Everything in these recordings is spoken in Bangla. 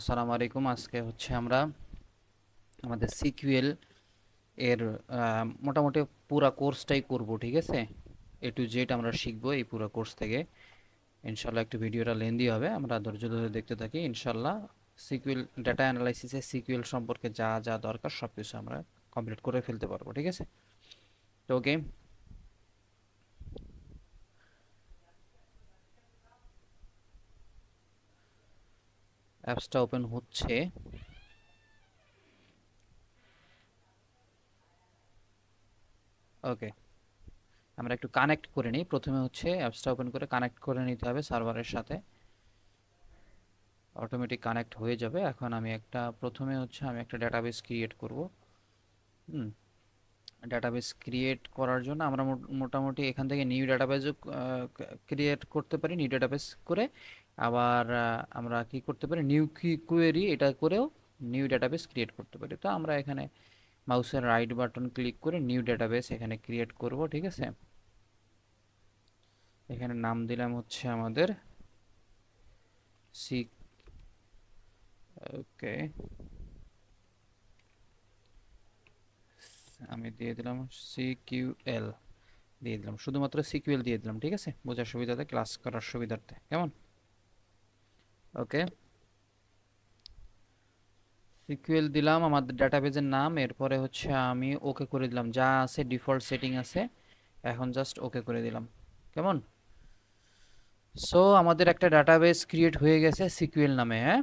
আসসালামু আলাইকুম আজকে হচ্ছে আমরা আমাদের সিকিউএল এর মোটামুটি পুরো কোর্সটাই করব ঠিক আছে এ টু জেড আমরা শিখবো এই পুরো কোর্স থেকে ইনশাল্লাহ একটু ভিডিওটা লেন্দি হবে আমরা ধৈর্য ধরে দেখতে থাকি ইনশাল্লাহ সিকিউএল ডেটা অ্যানালাইসিসে সিকিউএল সম্পর্কে যা যা দরকার সব কিছু আমরা কমপ্লিট করে ফেলতে পারবো ঠিক আছে তো ওকে অ্যাপসটা ওপেন হচ্ছে ওকে আমরা একটু কানেক্ট করে নিই প্রথমে হচ্ছে অ্যাপসটা ওপেন করে কানেক্ট করে নিতে হবে সার্ভারের সাথে অটোমেটিক কানেক্ট হয়ে যাবে এখন আমি একটা প্রথমে হচ্ছে আমি একটা ডাটাবেস ক্রিয়েট করব হুম ডাটাবেস ক্রিয়েট করার জন্য আমরা মোটামুটি এখান থেকে নিউ ডাটাবেসও ক্রিয়েট করতে পারি নিউ ডাটাবেস করে আবার আমরা কি করতে পারি নিউ কুয়েরি এটা করেও নিউ ডাটাবেস ক্রিয়েট করতে পারি তো আমরা এখানে মাউসের রাইট বাটন ক্লিক করে নিউ ডাটাবেস এখানে ক্রিয়েট করব ঠিক আছে এখানে নাম দিলাম হচ্ছে আমাদের সি ওকে আমি দিয়ে দিলাম সিকিউএল দিয়ে দিলাম শুধুমাত্র সিকিউএল দিয়ে দিলাম ঠিক আছে বোঝার সুবিধাতে ক্লাস করার সুবিধার্থে কেমন ওকে সিকুয়েল দিলাম আমাদের ডাটাবেজের নাম এরপরে হচ্ছে আমি ওকে করে দিলাম যা আছে ডিফল্ট সেটিং আছে এখন জাস্ট ওকে করে দিলাম কেমন সো আমাদের একটা ডাটাবেজ ক্রিয়েট হয়ে গেছে সিকুয়েল নামে হ্যাঁ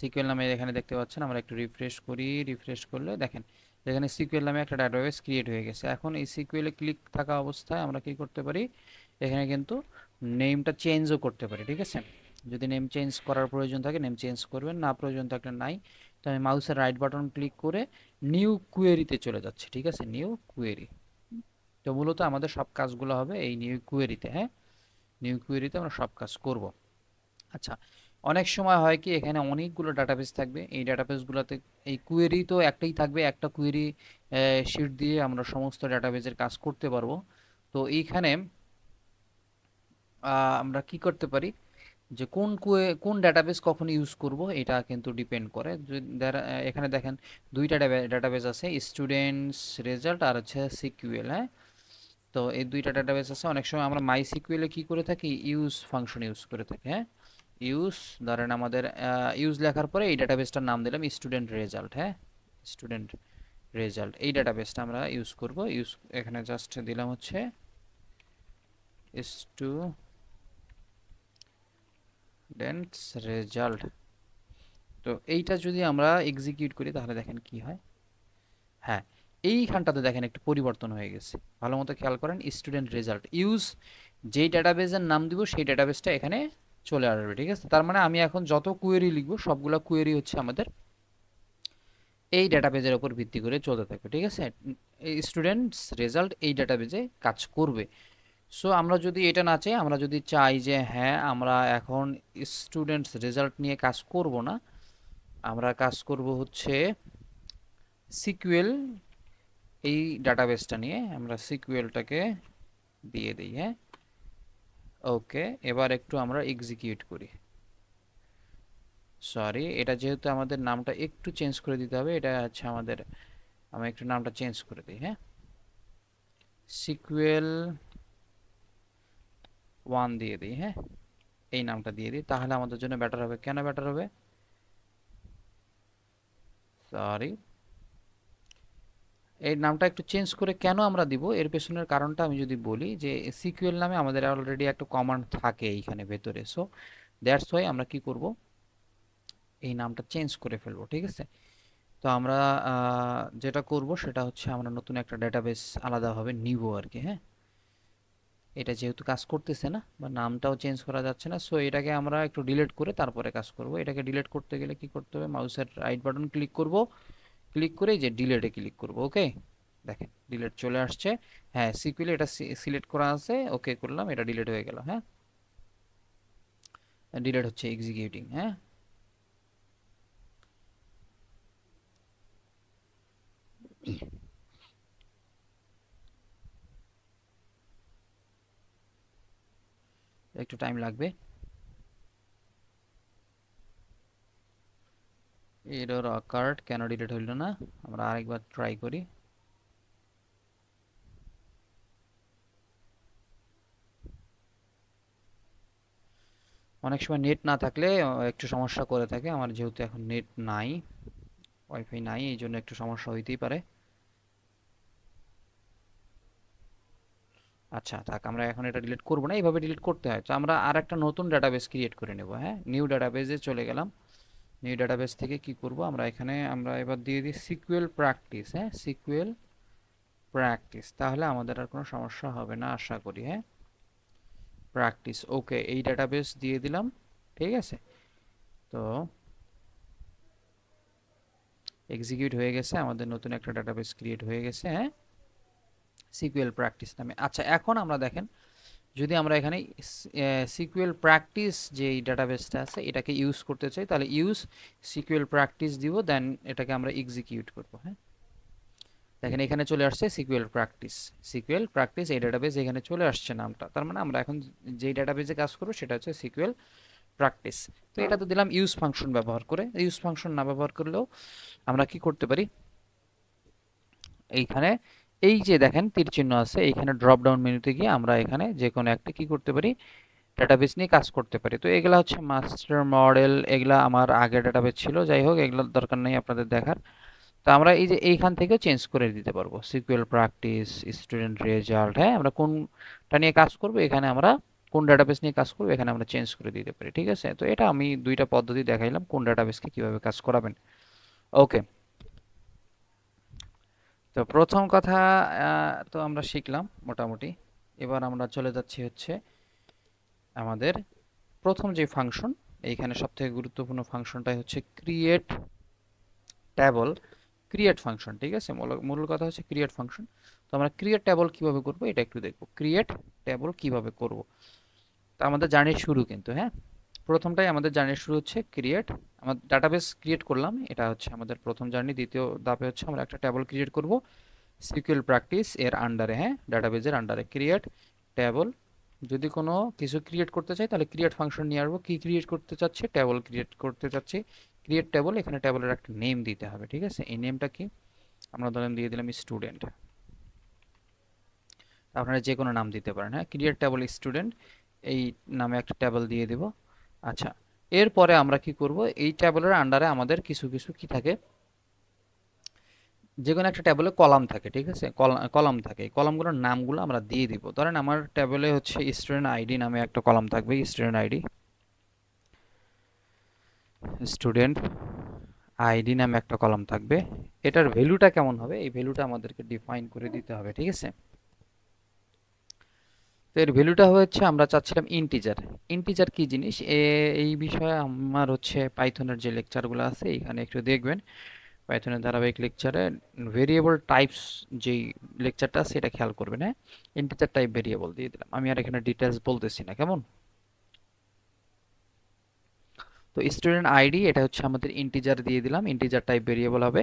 সিকুয়েল নামে এখানে দেখতে পাচ্ছেন আমরা একটু রিফ্রেশ করি রিফ্রেশ করলে দেখেন যেখানে সিকুয়েল নামে একটা ডাটাবেস ক্রিয়েট হয়ে গেছে এখন এই সিকিউএলে ক্লিক থাকা অবস্থায় আমরা কি করতে পারি এখানে কিন্তু নেমটা চেঞ্জও করতে পারি ঠিক আছে যদি নেম চেঞ্জ করার প্রয়োজন থাকে নেম চেঞ্জ করবেন না প্রয়োজন থাকলে নাই তো আমি মাউসের রাইট বাটন ক্লিক করে নিউ কুয়েরিতে চলে যাচ্ছে ঠিক আছে নিউ কুয়েরি তো মূলত আমাদের সব কাজগুলো হবে এই নিউ কুয়েরিতে হ্যাঁ নিউ কুয়েরিতে আমরা সব কাজ করব আচ্ছা অনেক সময় হয় কি এখানে অনেকগুলো ডাটাবেস থাকবে এই ডাটাবেসগুলোতে এই কুয়েরি তো একটাই থাকবে একটা কুয়েরি শিট দিয়ে আমরা সমস্ত ডাটাবেজের কাজ করতে পারবো তো এইখানে আমরা কি করতে পারি যে কোন কোন ডাটাবেস কখন ইউজ করব এটা কিন্তু ডিপেন্ড করে এখানে দেখেন দুইটা ডাটাবেস আছে স্টুডেন্টস রেজাল্ট আর হচ্ছে সিকিউএল হ্যাঁ তো এই দুইটা ডাটাবেস আছে অনেক সময় আমরা মাই সিকিউএলে কী করে থাকি ইউজ ফাংশন ইউজ করে থাকি হ্যাঁ ইউজ ধরেন আমাদের ইউজ লেখার পরে এই ডাটাবেসটার নাম দিলাম স্টুডেন্ট রেজাল্ট হ্যাঁ স্টুডেন্ট রেজাল্ট এই ডাটাবেসটা আমরা ইউজ করব ইউজ এখানে জাস্ট দিলাম হচ্ছে স্টু স্টুডেন্টস রেজাল্ট তো এইটা যদি আমরা এক্সিকিউট করি তাহলে দেখেন কি হয় হ্যাঁ এইখানটাতে দেখেন একটু পরিবর্তন হয়ে গেছে ভালো মতো খেয়াল করেন স্টুডেন্ট রেজাল্ট ইউজ যেই ডাটাবেসের নাম দিব সেই ডাটাবেসটা এখানে চলে আসবে ঠিক আছে তার মানে আমি এখন যত কুয়েরি লিখবো সবগুলো কুয়েরি হচ্ছে আমাদের এই ডাটাবেজের ওপর ভিত্তি করে চলতে থাকবে ঠিক আছে স্টুডেন্টস রেজাল্ট এই ডাটাবেজে কাজ করবে সো আমরা যদি এটা না চাই আমরা যদি চাই যে হ্যাঁ আমরা এখন স্টুডেন্টস রেজাল্ট নিয়ে কাজ করব না আমরা কাজ করব হচ্ছে সিকুয়েল এই ডাটাবেসটা নিয়ে আমরা সিকুয়েলটাকে দিয়ে দিই হ্যাঁ ওকে এবার একটু আমরা এক্সিকিউট করি সরি এটা যেহেতু আমাদের নামটা একটু চেঞ্জ করে দিতে হবে এটা হচ্ছে আমাদের আমি একটু নামটা চেঞ্জ করে দিই হ্যাঁ সিকুয়েল ওয়ান দিয়ে দিই হ্যাঁ এই নামটা দিয়ে দিই তাহলে আমাদের জন্য বেটার হবে কেন বেটার হবে সরি এই নামটা একটু চেঞ্জ করে কেন আমরা দিব এর পেছনের কারণটা আমি যদি বলি যে সিকিউএল নামে আমাদের অলরেডি একটা কমান্ড থাকে এইখানে ভেতরে সো দ্যাটস ওয়াই আমরা কি করব এই নামটা চেঞ্জ করে ফেলবো ঠিক আছে তো আমরা যেটা করব সেটা হচ্ছে আমরা নতুন একটা ডেটাবেস আলাদাভাবে নিব আর কি হ্যাঁ এটা যেহেতু কাজ করতেছে না বা নামটাও চেঞ্জ করা যাচ্ছে না সো এটাকে আমরা একটু ডিলিট করে তারপরে কাজ করব এটাকে ডিলিট করতে গেলে কি করতে হবে মাউসের রাইট বাটন ক্লিক করব ক্লিক করে যে ডিলেটে ক্লিক করব ওকে দেখেন ডিলেট চলে আসছে হ্যাঁ সিকুয়েলে এটা সিলেক্ট করা আছে ওকে করলাম এটা ডিলেট হয়ে গেল হ্যাঁ ডিলেট হচ্ছে এক্সিকিউটিং হ্যাঁ Yeah. একটু টাইম লাগবে এরর অকার্ড কেন ডিলিট হইল না আমরা আরেকবার ট্রাই করি অনেক সময় নেট না থাকলে একটু সমস্যা করে থাকে আমার যেহেতু এখন নেট নাই ওয়াইফাই নাই এই জন্য একটু সমস্যা হইতেই পারে আচ্ছা থাক আমরা এখন এটা ডিলিট করবো না এইভাবে ডিলিট করতে হয় তো আমরা আর একটা নতুন ডাটাবেস ক্রিয়েট করে নেব হ্যাঁ নিউ ডাটাবেসে চলে গেলাম নিউ ডাটাবেস থেকে কি করব আমরা এখানে আমরা এবার দিয়ে দিই সিকুয়েল প্র্যাকটিস হ্যাঁ সিকুয়েল প্র্যাকটিস তাহলে আমাদের আর কোনো সমস্যা হবে না আশা করি হ্যাঁ প্র্যাকটিস ওকে এই ডাটাবেস দিয়ে দিলাম ঠিক আছে তো এক্সিকিউট হয়ে গেছে আমাদের নতুন একটা ডাটাবেস ক্রিয়েট হয়ে গেছে হ্যাঁ সিকুয়েল প্র্যাকটিস নামে আচ্ছা এখন আমরা দেখেন যদি আমরা এখানে সিকুয়েল প্র্যাকটিস যে ডাটাবেসটা আছে এটাকে ইউজ করতে চাই তাহলে ইউজ সিকুয়েল প্র্যাকটিস দিব দেন এটাকে আমরা এক্সিকিউট করব হ্যাঁ দেখেন এখানে চলে আসছে সিকুয়েল প্র্যাকটিস সিকুয়েল প্র্যাকটিস এই ডাটাবেস এখানে চলে আসছে নামটা তার মানে আমরা এখন যেই ডাটাবেসে কাজ করবো সেটা হচ্ছে সিকুয়েল প্র্যাকটিস তো এটা তো দিলাম ইউজ ফাংশন ব্যবহার করে ইউজ ফাংশন না ব্যবহার করলেও আমরা কি করতে পারি এইখানে এই যে দেখেন তীর চিহ্ন আছে এইখানে ড্রপ ডাউন মেনুতে গিয়ে আমরা এখানে যে কোনো একটা কি করতে পারি ডাটাবেস নিয়ে কাজ করতে পারি তো এগুলো হচ্ছে মাস্টার মডেল এগুলো আমার আগে ডাটাবেস ছিল যাই হোক এগুলোর দরকার নেই আপনাদের দেখার তো আমরা এই যে এইখান থেকে চেঞ্জ করে দিতে পারবো সিকুয়েল প্র্যাকটিস স্টুডেন্ট রেজাল্ট হ্যাঁ আমরা কোনটা নিয়ে কাজ করব এখানে আমরা কোন ডাটাবেস নিয়ে কাজ করবো এখানে আমরা চেঞ্জ করে দিতে পারি ঠিক আছে তো এটা আমি দুইটা পদ্ধতি দেখাইলাম কোন ডাটাবেসকে কীভাবে কাজ করাবেন ওকে তো প্রথম কথা তো আমরা শিখলাম মোটামুটি এবার আমরা চলে যাচ্ছি হচ্ছে আমাদের প্রথম যে ফাংশন এইখানে সবথেকে গুরুত্বপূর্ণ ফাংশনটাই হচ্ছে ক্রিয়েট ট্যাবল ক্রিয়েট ফাংশন ঠিক আছে মূল কথা হচ্ছে ক্রিয়েট ফাংশন তো আমরা ক্রিয়েট ট্যাবল কিভাবে করব এটা একটু দেখব ক্রিয়েট ট্যাবল কিভাবে করব তা আমাদের জানি শুরু কিন্তু হ্যাঁ প্রথমটাই আমাদের জার্নি শুরু হচ্ছে ক্রিয়েট আমার ডাটাবেস ক্রিয়েট করলাম এটা হচ্ছে আমাদের প্রথম জার্নি দ্বিতীয় ধাপে হচ্ছে আমরা একটা টেবল ক্রিয়েট করব সিকিউল প্র্যাকটিস এর আন্ডারে হ্যাঁ ডাটাবেজের আন্ডারে ক্রিয়েট টেবল যদি কোনো কিছু ক্রিয়েট করতে চাই তাহলে ক্রিয়েট ফাংশন নিয়ে আসবো কী ক্রিয়েট করতে চাচ্ছে টেবল ক্রিয়েট করতে চাচ্ছি ক্রিয়েট টেবল এখানে টেবলের একটা নেম দিতে হবে ঠিক আছে এই নেমটা কি আমরা ধরেন দিয়ে দিলাম স্টুডেন্ট আপনারা যে কোনো নাম দিতে পারেন হ্যাঁ ক্রিয়েট টেবল স্টুডেন্ট এই নামে একটা টেবল দিয়ে দেবো আচ্ছা এরপরে আমরা কি করব এই টেবলের আন্ডারে আমাদের কিছু কিছু কি থাকে যে কোনো একটা টেবলে কলাম থাকে ঠিক আছে কলাম থাকে এই কলামগুলোর নামগুলো আমরা দিয়ে দিব ধরেন আমার টেবলে হচ্ছে স্টুডেন্ট আইডি নামে একটা কলাম থাকবে স্টুডেন্ট আইডি স্টুডেন্ট আইডি নামে একটা কলাম থাকবে এটার ভ্যালুটা কেমন হবে এই ভ্যালুটা আমাদেরকে ডিফাইন করে দিতে হবে ঠিক আছে তো এর ভ্যালুটা হচ্ছে আমরা চাচ্ছিলাম ইন্টিজার ইন্টিজার কি জিনিস এই বিষয়ে আমার হচ্ছে পাইথনের যে লেকচারগুলো আছে এখানে একটু দেখবেন পাইথনের ধারাবাহিক লেকচারে ভেরিয়েবল টাইপস যেই লেকচারটা সেটা খেয়াল করবেন হ্যাঁ ইন্টিজার টাইপ ভেরিয়েবল দিয়ে দিলাম আমি আর এখানে ডিটেলস বলতেছি না কেমন তো স্টুডেন্ট আইডি এটা হচ্ছে আমাদের ইন্টিজার দিয়ে দিলাম ইন্টিজার টাইপ ভেরিয়েবল হবে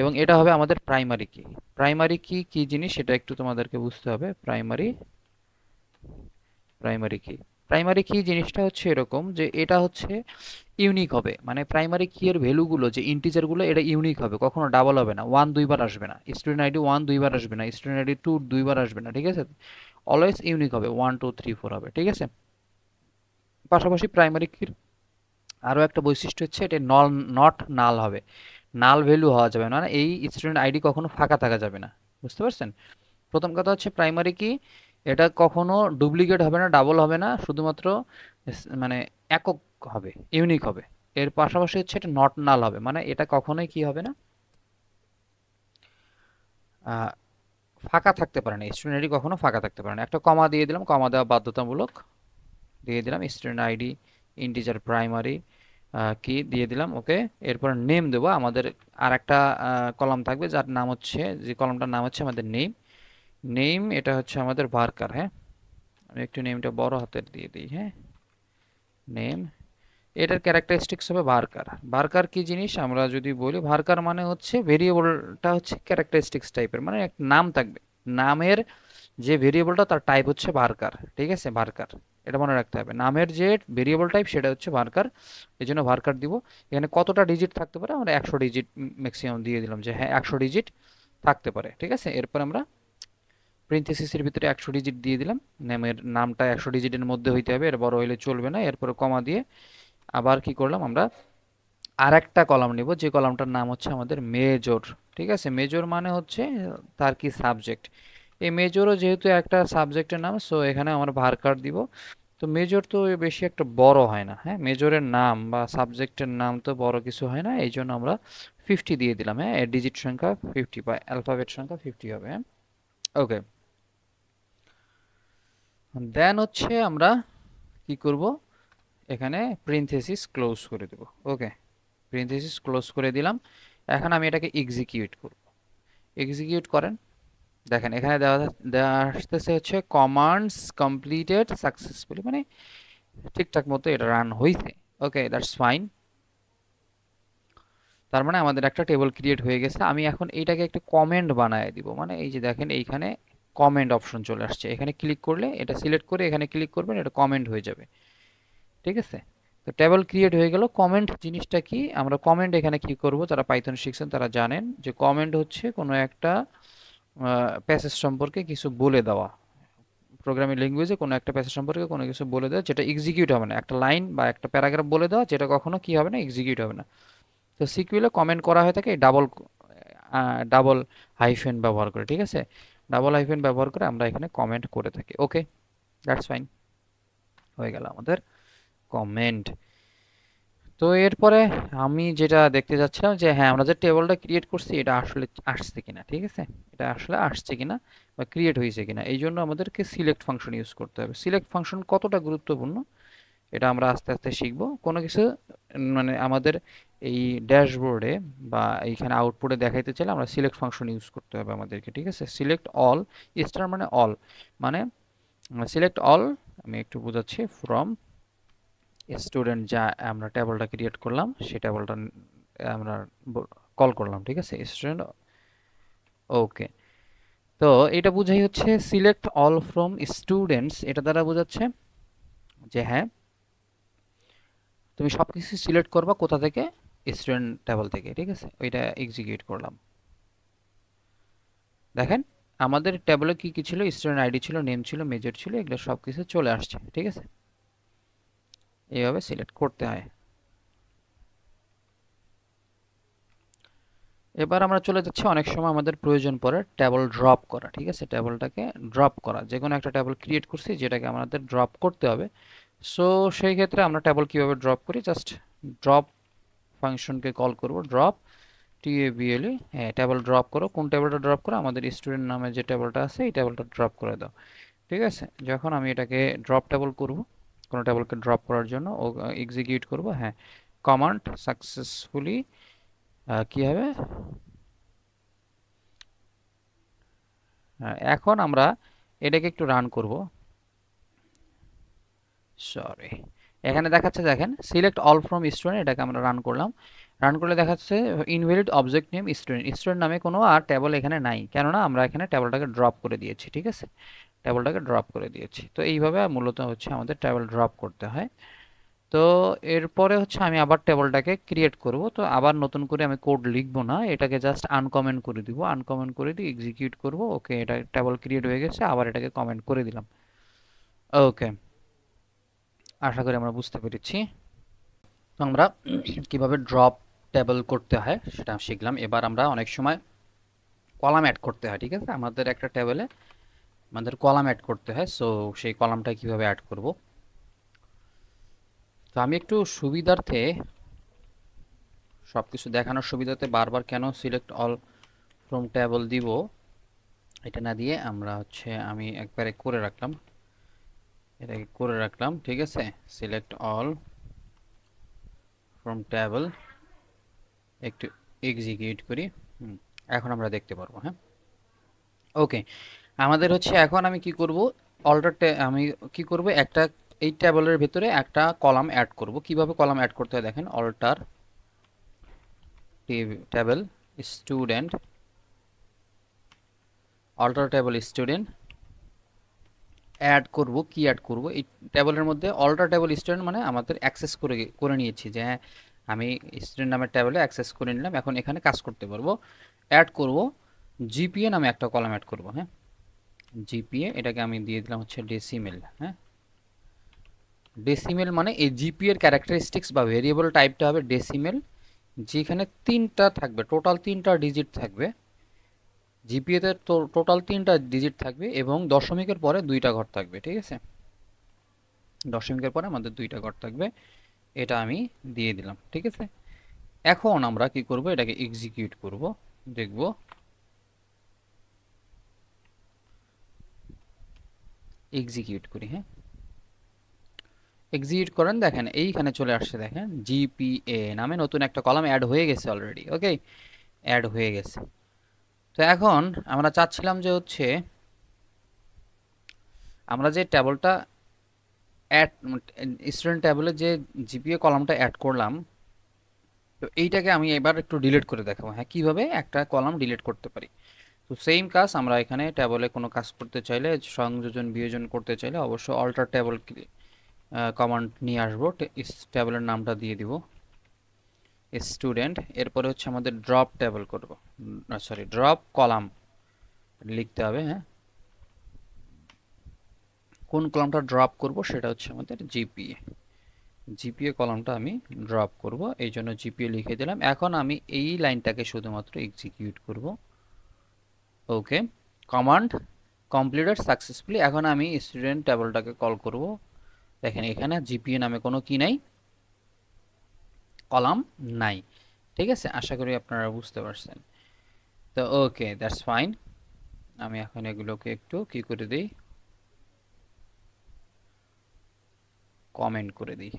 এবং এটা হবে আমাদের প্রাইমারি কি প্রাইমারি কি কি জিনিস সেটা একটু তোমাদেরকে বুঝতে হবে প্রাইমারি প্রাইমারি কি প্রাইমারি কি জিনিসটা হচ্ছে এরকম যে এটা হচ্ছে ইউনিক হবে মানে প্রাইমারি কি এর ভ্যালুগুলো যে ইন্টিজারগুলো এটা ইউনিক হবে কখনো ডাবল হবে না ওয়ান দুইবার আসবে না স্টুডেন্ট আইডি ওয়ান দুইবার আসবে না স্টুডেন্ট আইডি টু দুইবার আসবে না ঠিক আছে অলওয়েজ ইউনিক হবে ওয়ান টু থ্রি ফোর হবে ঠিক আছে পাশাপাশি প্রাইমারি কির আরও একটা বৈশিষ্ট্য হচ্ছে এটা নল নট নাল হবে নাল ভ্যালু হওয়া যাবে না মানে এই স্টুডেন্ট আইডি কখনো ফাঁকা থাকা যাবে না বুঝতে পারছেন প্রথম কথা হচ্ছে প্রাইমারি কি এটা কখনো ডুপ্লিকেট হবে না ডাবল হবে না শুধুমাত্র মানে একক হবে ইউনিক হবে এর পাশাপাশি হচ্ছে এটা নট নাল হবে মানে এটা কখনোই কি হবে না ফাঁকা থাকতে পারে না স্টুডেন্ট আইডি কখনো ফাঁকা থাকতে পারে না একটা কমা দিয়ে দিলাম কমা দেওয়া বাধ্যতামূলক দিয়ে দিলাম স্টুডেন্ট আইডি ইন্টিজার প্রাইমারি কি দিয়ে দিলাম ওকে এরপর নেম দেবো আমাদের আর একটা কলাম থাকবে যার নাম হচ্ছে যে কলামটার নাম হচ্ছে আমাদের নেম নেম এটা হচ্ছে আমাদের বার্কার হ্যাঁ আমি একটু নেমটা বড় হাতের দিয়ে দিই হ্যাঁ নেম এটার ক্যারেক্টারিস্টিক্স হবে বার্কার বার্কার কি জিনিস আমরা যদি বলি বার্কার মানে হচ্ছে ভেরিয়েবলটা হচ্ছে ক্যারেক্টারিস্টিক্স টাইপের মানে এক নাম থাকবে নামের যে ভেরিয়েবলটা তার টাইপ হচ্ছে বার্কার ঠিক আছে বার্কার এটা মনে রাখতে হবে নামের যে ভেরিয়েবল টাইপ সেটা হচ্ছে বার্কার এই জন্য বার্কার দিব এখানে কতটা ডিজিট থাকতে পারে আমরা একশো ডিজিট ম্যাক্সিমাম দিয়ে দিলাম যে হ্যাঁ একশো ডিজিট থাকতে পারে ঠিক আছে এরপর আমরা প্রিন্থেসিসের ভিতরে একশো ডিজিট দিয়ে দিলাম নেমের নামটা একশো ডিজিটের মধ্যে হইতে হবে এর বড় হইলে চলবে না এরপরে কমা দিয়ে আবার কি করলাম আমরা আর একটা কলাম নিব যে কলামটার নাম হচ্ছে আমাদের মেজর ঠিক আছে মেজর মানে হচ্ছে তার কি সাবজেক্ট এই মেজরও যেহেতু একটা সাবজেক্টের নাম সো এখানে আমরা ভার কার্ড দিব তো মেজর তো বেশি একটা বড় হয় না হ্যাঁ মেজরের নাম বা সাবজেক্টের নাম তো বড় কিছু হয় না এই জন্য আমরা ফিফটি দিয়ে দিলাম হ্যাঁ ডিজিট সংখ্যা ফিফটি বা অ্যালফাবেট সংখ্যা ফিফটি হবে হ্যাঁ ওকে দেন হচ্ছে আমরা কি করব এখানে প্রিন্থেসিস ক্লোজ করে দেব ওকে প্রিন্থেসিস ক্লোজ করে দিলাম এখন আমি এটাকে এক্সিকিউট করব এক্সিকিউট করেন দেখেন এখানে দেওয়া দেওয়া আসতেছে হচ্ছে কমান্ডস কমপ্লিটেড সাকসেসফুলি মানে ঠিকঠাক মতো এটা রান হয়েছে ওকে দ্যাটস ফাইন তার মানে আমাদের একটা টেবল ক্রিয়েট হয়ে গেছে আমি এখন এইটাকে একটা কমেন্ট বানায় দিব মানে এই যে দেখেন এইখানে কমেন্ট অপশন চলে আসছে এখানে ক্লিক করলে এটা সিলেক্ট করে এখানে ক্লিক করবেন এটা কমেন্ট হয়ে যাবে ঠিক আছে তো টেবল ক্রিয়েট হয়ে গেল কমেন্ট জিনিসটা কি আমরা কমেন্ট এখানে কি করব তারা পাইথন শিখছেন তারা জানেন যে কমেন্ট হচ্ছে কোনো একটা প্যাসেজ সম্পর্কে কিছু বলে দেওয়া প্রোগ্রামিং ল্যাঙ্গুয়েজে কোনো একটা প্যাসেজ সম্পর্কে কোনো কিছু বলে দেওয়া যেটা এক্সিকিউট হবে না একটা লাইন বা একটা প্যারাগ্রাফ বলে দেওয়া যেটা কখনো কি হবে না এক্সিকিউট হবে না তো সিকিউলে কমেন্ট করা হয়ে থাকে ডাবল ডাবল হাইফেন ব্যবহার করে ঠিক আছে ডাবল হাইফেন ব্যবহার করে আমরা এখানে কমেন্ট করে থাকি ওকে দ্যাটস ফাইন হয়ে গেল আমাদের কমেন্ট তো এরপরে আমি যেটা দেখতে যাচ্ছিলাম যে হ্যাঁ আমরা যে টেবলটা ক্রিয়েট করছি এটা আসলে আসছে কিনা ঠিক আছে এটা আসলে আসছে কিনা বা ক্রিয়েট হয়েছে কিনা এই জন্য আমাদেরকে সিলেক্ট ফাংশন ইউজ করতে হবে সিলেক্ট ফাংশন কতটা গুরুত্বপূর্ণ এটা আমরা আস্তে আস্তে শিখব কোনো কিছু মানে আমাদের এই ড্যাশবোর্ডে বা এইখানে আউটপুটে দেখাইতে চাইলে আমরা সিলেক্ট ফাংশন ইউজ করতে হবে আমাদেরকে ঠিক আছে সিলেক্ট অল স্টার মানে অল মানে সিলেক্ট অল আমি একটু বোঝাচ্ছি ফ্রম স্টুডেন্ট যা আমরা টেবলটা ক্রিয়েট করলাম সেই টেবলটা আমরা কল করলাম ঠিক আছে স্টুডেন্ট ওকে তো এটা বুঝাই হচ্ছে সিলেক্ট অল ফ্রম স্টুডেন্টস এটা দ্বারা বোঝাচ্ছে যে হ্যাঁ তুমি সব কিছু সিলেক্ট করবা কোথা থেকে স্টুডেন্ট টেবল থেকে ঠিক আছে ওইটা এক্সিকিউট করলাম দেখেন আমাদের টেবলে কি কি ছিল স্টুডেন্ট আইডি ছিল নেম ছিল মেজর ছিল এগুলো সব কিছু চলে আসছে ঠিক আছে এইভাবে সিলেক্ট করতে হয় এবার আমরা চলে যাচ্ছি অনেক সময় আমাদের প্রয়োজন পড়ে টেবল ড্রপ করা ঠিক আছে টেবলটাকে ড্রপ করা যে কোনো একটা টেবল ক্রিয়েট করছি যেটাকে আমাদের ড্রপ করতে হবে সো সেই ক্ষেত্রে আমরা ট্যাবল কিভাবে ড্রপ করি জাস্ট ড্রপ ফাংশনকে কল করব ড্রপ বিএলই হ্যাঁ ট্যাবল ড্রপ করো কোন ট্যাবলটা ড্রপ করো আমাদের স্টুডেন্ট নামে যে ট্যাবলটা আছে এই ট্যাবলটা ড্রপ করে দাও ঠিক আছে যখন আমি এটাকে ড্রপ ট্যাবল করব কোনো ট্যাবলকে ড্রপ করার জন্য ও এক্সিকিউট করবো হ্যাঁ কমান্ড সাকসেসফুলি কি হবে এখন আমরা এটাকে একটু রান করব সরি এখানে দেখাচ্ছে দেখেন সিলেক্ট অল ফ্রম স্টুডেন্ট এটাকে আমরা রান করলাম রান করলে দেখাচ্ছে invalid object name student student নামে কোনো আর টেবল এখানে নাই কেননা আমরা এখানে টেবলটাকে ড্রপ করে দিয়েছি ঠিক আছে টেবলটাকে ড্রপ করে দিয়েছি তো এইভাবে মূলত হচ্ছে আমাদের টেবল ড্রপ করতে হয় তো এরপরে হচ্ছে আমি আবার টেবলটাকে ক্রিয়েট করব তো আবার নতুন করে আমি কোড লিখবো না এটাকে জাস্ট আনকমেন্ট করে দিব আনকমেন্ট করে দিয়ে এক্সিকিউট করবো ওকে এটা টেবল ক্রিয়েট হয়ে গেছে আবার এটাকে কমেন্ট করে দিলাম ওকে আশা করি আমরা বুঝতে পেরেছি আমরা কিভাবে ড্রপ টেবল করতে হয় সেটা শিখলাম এবার আমরা অনেক সময় কলাম অ্যাড করতে হয় ঠিক আছে আমাদের একটা টেবলে আমাদের কলাম অ্যাড করতে হয় সো সেই কলামটা কিভাবে অ্যাড করব তো আমি একটু সুবিধার্থে সব কিছু দেখানোর সুবিধাতে বারবার কেন সিলেক্ট অল ফ্রম টেবল দিব এটা না দিয়ে আমরা হচ্ছে আমি একবারে করে রাখলাম এটাকে করে রাখলাম ঠিক আছে সিলেক্ট অল ফ্রম ট্যাবল একটু এক্সিকিউট করি এখন আমরা দেখতে পারবো হ্যাঁ ওকে আমাদের হচ্ছে এখন আমি কি করব অল্টার আমি কি করব একটা এই ট্যাবলের ভিতরে একটা কলাম অ্যাড করব কিভাবে কলাম অ্যাড করতে হয় দেখেন alter table student alter table student add করব কি অ্যাড করব এই টেবলের মধ্যে অল্টার টেবল স্টুডেন্ট মানে আমাদের অ্যাক্সেস করে করে নিয়েছি যে হ্যাঁ আমি স্টুডেন্ট নামের টেবলে অ্যাক্সেস করে নিলাম এখন এখানে কাজ করতে পারবো অ্যাড করব জিপিএ নামে একটা কলাম অ্যাড করব হ্যাঁ জিপিএ এটাকে আমি দিয়ে দিলাম হচ্ছে ডেসিমেল হ্যাঁ ডেসিমেল মানে এই জিপিএর ক্যারেক্টারিস্টিক্স বা ভেরিয়েবল টাইপটা হবে ডেসিমেল যেখানে তিনটা থাকবে টোটাল তিনটা ডিজিট থাকবে জিপিএতে টোটাল তিনটা ডিজিট থাকবে এবং দশমিকের পরে দুইটা ঘর থাকবে ঠিক আছে দশমিকের পরে আমাদের দুইটা ঘর থাকবে এটা আমি দিয়ে দিলাম ঠিক আছে এখন আমরা কি করব এটাকে এক্সিকিউট করব দেখব এক্সিকিউট করি হ্যাঁ এক্সিকিউট করেন দেখেন এইখানে চলে আসছে দেখেন জিপিএ নামে নতুন একটা কলাম অ্যাড হয়ে গেছে অলরেডি ওকে অ্যাড হয়ে গেছে তো এখন আমরা চাচ্ছিলাম যে হচ্ছে আমরা যে ট্যাবলটা অ্যাড স্টুডেন্ট ট্যাবলে যে জিপিএ কলামটা অ্যাড করলাম তো এইটাকে আমি এবার একটু ডিলিট করে দেখাবো হ্যাঁ কীভাবে একটা কলাম ডিলিট করতে পারি তো সেম কাজ আমরা এখানে ট্যাবলে কোনো কাজ করতে চাইলে সংযোজন বিয়োজন করতে চাইলে অবশ্য অল্টার ট্যাবল কমান্ড নিয়ে আসবো ট্যাবলের নামটা দিয়ে দিব স্টুডেন্ট এরপরে হচ্ছে আমাদের ড্রপ টেবল করব সরি ড্রপ কলাম লিখতে হবে হ্যাঁ কোন কলামটা ড্রপ করব সেটা হচ্ছে আমাদের জিপিএ জিপিএ কলামটা আমি ড্রপ করব এই জন্য জিপিএ লিখে দিলাম এখন আমি এই লাইনটাকে শুধুমাত্র এক্সিকিউট করব ওকে কমান্ড কমপ্লিটেড সাকসেসফুলি এখন আমি স্টুডেন্ট টেবলটাকে কল করব দেখেন এখানে জিপিএ নামে কোনো কি নাই কলাম নাই ঠিক আছে আশা করি আপনারা বুঝতে পারছেন তো ওকে দ্যাটস ফাইন আমি এখন এগুলোকে একটু কি করে দিই কমেন্ট করে দিই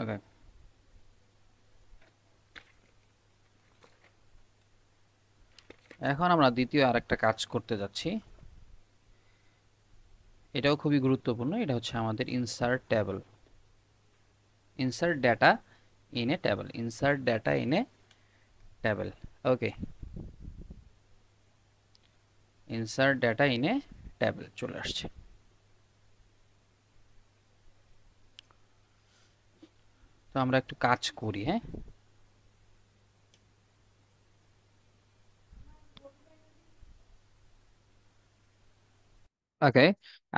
ওকে এখন আমরা দ্বিতীয় আরেকটা কাজ করতে যাচ্ছি এটাও খুবই গুরুত্বপূর্ণ এটা হচ্ছে আমাদের insert table insert data in a table insert data in a table okay insert data in a table চলে আসছে তো আমরা একটু কাজ করি হ্যাঁ okay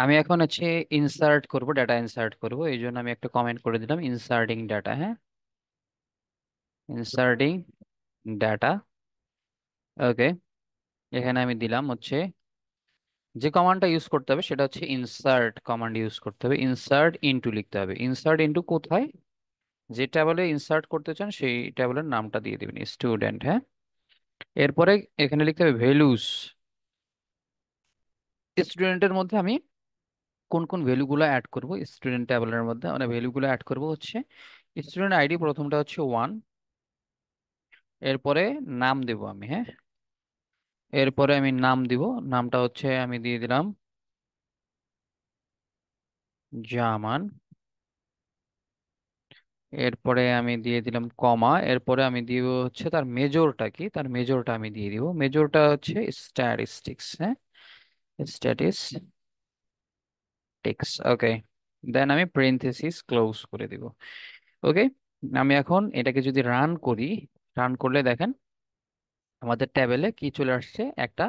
আমি এখন হচ্ছে ইনসার্ট করব ডাটা ইনসার্ট করব এই জন্য আমি একটা কমেন্ট করে দিলাম ইনসার্টিং ডাটা হ্যাঁ ইনসার্টিং ডাটা ওকে এখানে আমি দিলাম হচ্ছে যে কমান্ডটা ইউজ করতে হবে সেটা হচ্ছে ইনসার্ট কমান্ড ইউজ করতে হবে ইনসার্ট ইনটু লিখতে হবে ইনসার্ট ইনটু কোথায় যে ট্যাবলে ইনসার্ট করতে চান সেই ট্যাবলের নামটা দিয়ে দেবেন স্টুডেন্ট হ্যাঁ এরপরে এখানে লিখতে হবে ভ্যালুস স্টুডেন্টের মধ্যে আমি কোন কোন ভ্যালুগুলো অ্যাড করব স্টুডেন্ট ট্যাবলের মধ্যে মানে ভ্যালুগুলো অ্যাড করব হচ্ছে স্টুডেন্ট আইডি প্রথমটা হচ্ছে ওয়ান এরপরে নাম দেব আমি হ্যাঁ এরপরে আমি নাম দিব নামটা হচ্ছে আমি দিয়ে দিলাম জামান এরপরে আমি দিয়ে দিলাম কমা এরপরে আমি দিব হচ্ছে তার মেজরটা কি তার মেজরটা আমি দিয়ে দিব মেজরটা হচ্ছে স্ট্যাটিস্টিক্স হ্যাঁ স্ট্যাটিস্ট টেক্স ওকে দেন আমি প্রেনথেসিস ক্লোজ করে দিব ওকে আমি এখন এটাকে যদি রান করি রান করলে দেখেন আমাদের ট্যাবেলে কি চলে আসছে একটা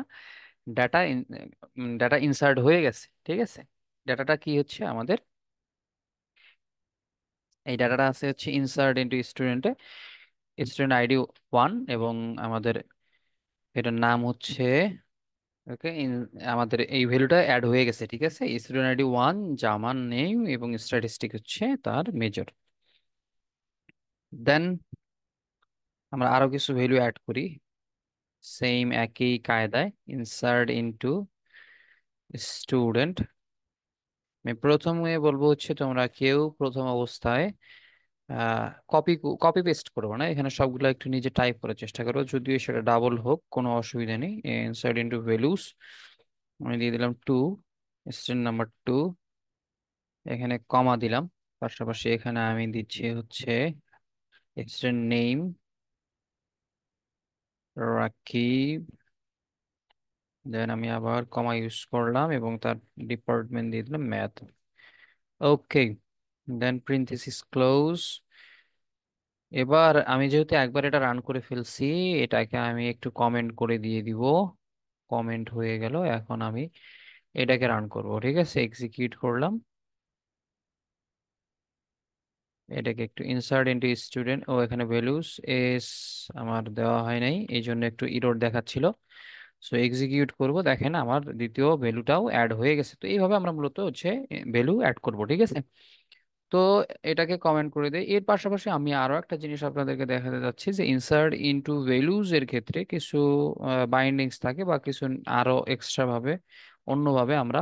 ডাটা ডাটা ইনসার্ট হয়ে গেছে ঠিক আছে ডাটাটা কি হচ্ছে আমাদের এই ডাটাটা আছে হচ্ছে ইনসার্ট ইন্টু স্টুডেন্টে স্টুডেন্ট আইডি ওয়ান এবং আমাদের এটার নাম হচ্ছে ওকে আমাদের এই ভ্যালুটা অ্যাড হয়ে গেছে ঠিক আছে student ID one Zaman name এবং স্ট্যাটিস্টিক হচ্ছে তার মেজর দেন আমরা আরও কিছু ভ্যালু অ্যাড করি সেম একই কায়দায় ইনসার্ট ইনটু স্টুডেন্ট আমি প্রথমে বলবো হচ্ছে তোমরা কেউ প্রথম অবস্থায় কপি কপি পেস্ট করবো না এখানে সবগুলো একটু নিজে টাইপ করার চেষ্টা করবো যদিও সেটা ডাবল হোক কোনো অসুবিধা নেই ইনসার্ট ইন্টু ভ্যালুস আমি দিয়ে দিলাম টু স্টুডেন্ট নাম্বার টু এখানে কমা দিলাম পাশাপাশি এখানে আমি দিচ্ছি হচ্ছে স্টুডেন্ট নেম রাকিব দেন আমি আবার কমা ইউজ করলাম এবং তার ডিপার্টমেন্ট দিয়ে দিলাম ম্যাথ ওকে দেন প্রিন্থেসিস ক্লোজ এবার আমি যেহেতু একবার এটা রান করে ফেলছি এটাকে আমি একটু কমেন্ট করে দিয়ে দিব কমেন্ট হয়ে গেল এখন আমি এটাকে রান করব ঠিক আছে এক্সিকিউট করলাম এটাকে একটু ইনসার্ট ইন্টু স্টুডেন্ট ও এখানে ভ্যালুস এস আমার দেওয়া হয় নাই এই জন্য একটু ইরোড দেখাচ্ছিল সো এক্সিকিউট করব দেখেন আমার দ্বিতীয় ভ্যালুটাও অ্যাড হয়ে গেছে তো এইভাবে আমরা মূলত হচ্ছে ভ্যালু অ্যাড করব ঠিক আছে তো এটাকে কমেন্ট করে দেয় এর পাশাপাশি আমি আরো একটা জিনিস আপনাদেরকে দেখাতে যাচ্ছি যে ইনসার্ট ইনটু ভ্যালুজ এর ক্ষেত্রে কিছু বাইন্ডিংস থাকে বা কিছু আরো এক্সট্রাভাবে অন্যভাবে আমরা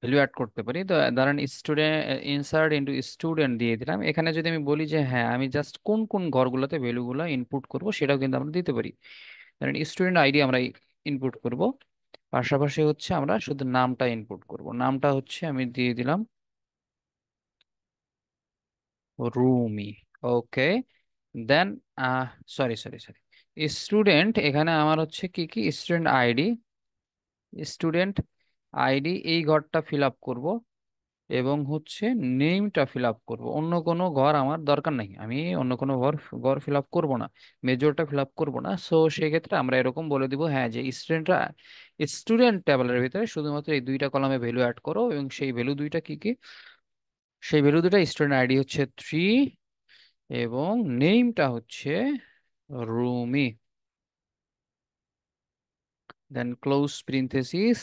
ভ্যালু অ্যাড করতে পারি তো ধরেন স্টুডেন্ট ইনসার্ট ইনটু স্টুডেন্ট দিয়ে দিলাম এখানে যদি আমি বলি যে হ্যাঁ আমি জাস্ট কোন কোন ঘরগুলোতে ভ্যালুগুলো ইনপুট করব সেটাও কিন্তু আমরা দিতে পারি ধরেন স্টুডেন্ট আইডি আমরা ইনপুট করব পাশাপাশি হচ্ছে আমরা শুধু নামটা ইনপুট করব নামটা হচ্ছে আমি দিয়ে দিলাম Rumi okay then sorry sorry sorry student এখানে আমার হচ্ছে কি কি স্টুডেন্ট আইডি স্টুডেন্ট আইডি এই ঘরটা ফিল আপ করবো এবং হচ্ছে নেমটা ফিল আপ করবো অন্য কোনো ঘর আমার দরকার নেই আমি অন্য কোনো ঘর ঘর ফিল আপ করবো না মেজরটা ফিল আপ করবো না সো সেক্ষেত্রে আমরা এরকম বলে দিব হ্যাঁ যে স্টুডেন্টরা স্টুডেন্ট টেবলের ভিতরে শুধুমাত্র এই দুইটা কলামে ভ্যালু অ্যাড করো এবং সেই ভ্যালু দুইটা কি কি সেই ভ্যালু দুটা স্টুডেন্ট আইডি হচ্ছে থ্রি এবং নেমটা হচ্ছে রুমি দেন ক্লোজ প্রিন্থেসিস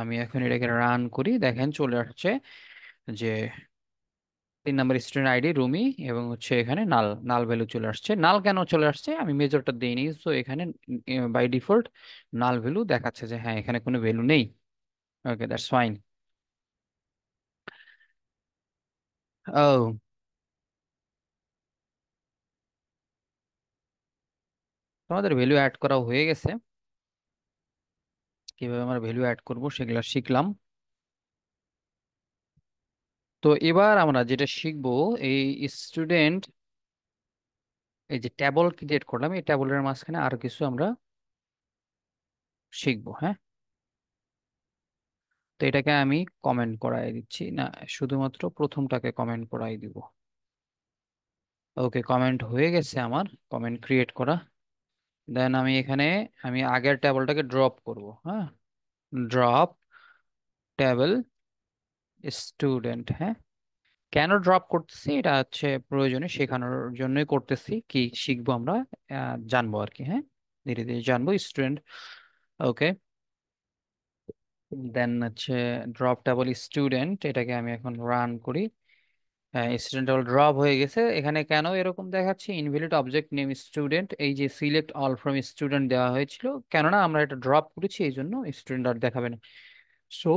আমি এখন এটাকে রান করি দেখেন চলে আসছে যে তিন নাম্বার স্টুডেন্ট আইডি রুমি এবং হচ্ছে এখানে নাল নাল ভ্যালু চলে আসছে নাল কেন চলে আসছে আমি মেজরটা দিইনি তো এখানে বাই ডিফল্ট নাল ভ্যালু দেখাচ্ছে যে হ্যাঁ এখানে কোনো ভ্যালু নেই ওকে দ্যাটস ফাইন Oh, তোমাদের ভ্যালু অ্যাড করা হয়ে গেছে কিভাবে আমরা ভ্যালু অ্যাড করব সেগুলো শিখলাম তো এবার আমরা যেটা শিখব এই স্টুডেন্ট এই যে ট্যাবল ক্রিয়েট করলাম এই ট্যাবলের মাঝখানে আর কিছু আমরা শিখবো হ্যাঁ তো এটাকে আমি কমেন্ট করাই দিচ্ছি না শুধুমাত্র প্রথমটাকে কমেন্ট করাই দিব ওকে কমেন্ট হয়ে গেছে আমার কমেন্ট ক্রিয়েট করা দেন আমি এখানে আমি আগের টেবলটাকে ড্রপ করব হ্যাঁ ড্রপ টেবল স্টুডেন্ট হ্যাঁ কেন ড্রপ করতেছি এটা হচ্ছে প্রয়োজনে শেখানোর জন্যই করতেছি কি শিখবো আমরা জানবো আর কি হ্যাঁ ধীরে ধীরে জানবো স্টুডেন্ট ওকে দেন হচ্ছে ড্রপ ডাবল স্টুডেন্ট এটাকে আমি এখন রান করি স্টুডেন্ট ডাবল ড্রপ হয়ে গেছে এখানে কেন এরকম দেখাচ্ছে ইনভ্যালিড অবজেক্ট নেম স্টুডেন্ট এই যে সিলেক্ট অল ফ্রম স্টুডেন্ট দেওয়া হয়েছিল কেননা আমরা এটা ড্রপ করেছি এই জন্য স্টুডেন্ট আর দেখাবে না সো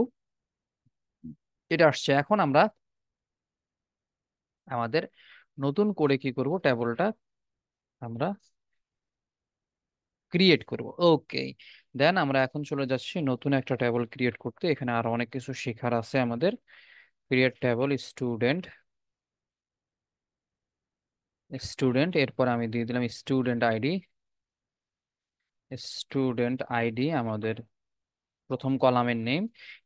এটা আসছে এখন আমরা আমাদের নতুন করে কি করব টেবলটা আমরা ক্রিয়েট করব ওকে দেন আমরা এখন চলে যাচ্ছি নতুন একটা টেবল ক্রিয়েট করতে এখানে আরো অনেক কিছু শেখার আছে আমাদের ক্রিয়েট টেবল স্টুডেন্ট স্টুডেন্ট এরপর আমি দিয়ে দিলাম স্টুডেন্ট আইডি স্টুডেন্ট আইডি আমাদের প্রথম কলামের নেম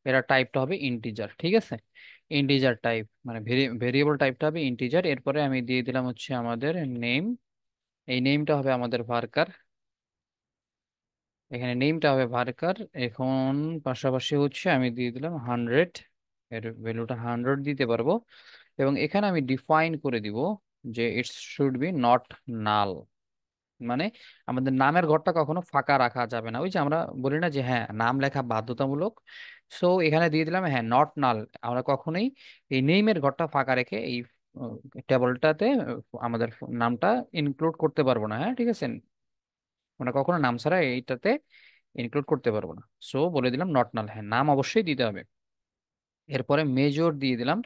এরা টাইপটা হবে ইন্টিজার ঠিক আছে ইন্টিজার টাইপ মানে ভেরিয়েবল টাইপটা হবে ইন্টিজার এরপরে আমি দিয়ে দিলাম হচ্ছে আমাদের নেম এই নেমটা হবে আমাদের ভার্কার এখানে নেমটা হবে ভার্কার এখন পাশাপাশি হচ্ছে আমি দিয়ে দিলাম হান্ড্রেড এর ভ্যালুটা হান্ড্রেড দিতে পারবো এবং এখানে আমি ডিফাইন করে দিব যে it's should be not null মানে আমাদের নামের ঘরটা কখনো ফাঁকা রাখা যাবে না ওই যে আমরা বলি না যে হ্যাঁ নাম লেখা বাধ্যতামূলক সো এখানে দিয়ে দিলাম হ্যাঁ নট নাল আমরা কখনোই এই নেইমের ঘরটা ফাঁকা রেখে এই টেবলটাতে আমাদের নামটা ইনক্লুড করতে পারবো না হ্যাঁ ঠিক আছে আমরা মানে কখনো নাম ছাড়া এইটাতে ইনক্লুড করতে পারবো না সো বলে দিলাম নট নাল হ্যাঁ নাম অবশ্যই দিতে হবে এরপরে মেজর দিয়ে দিলাম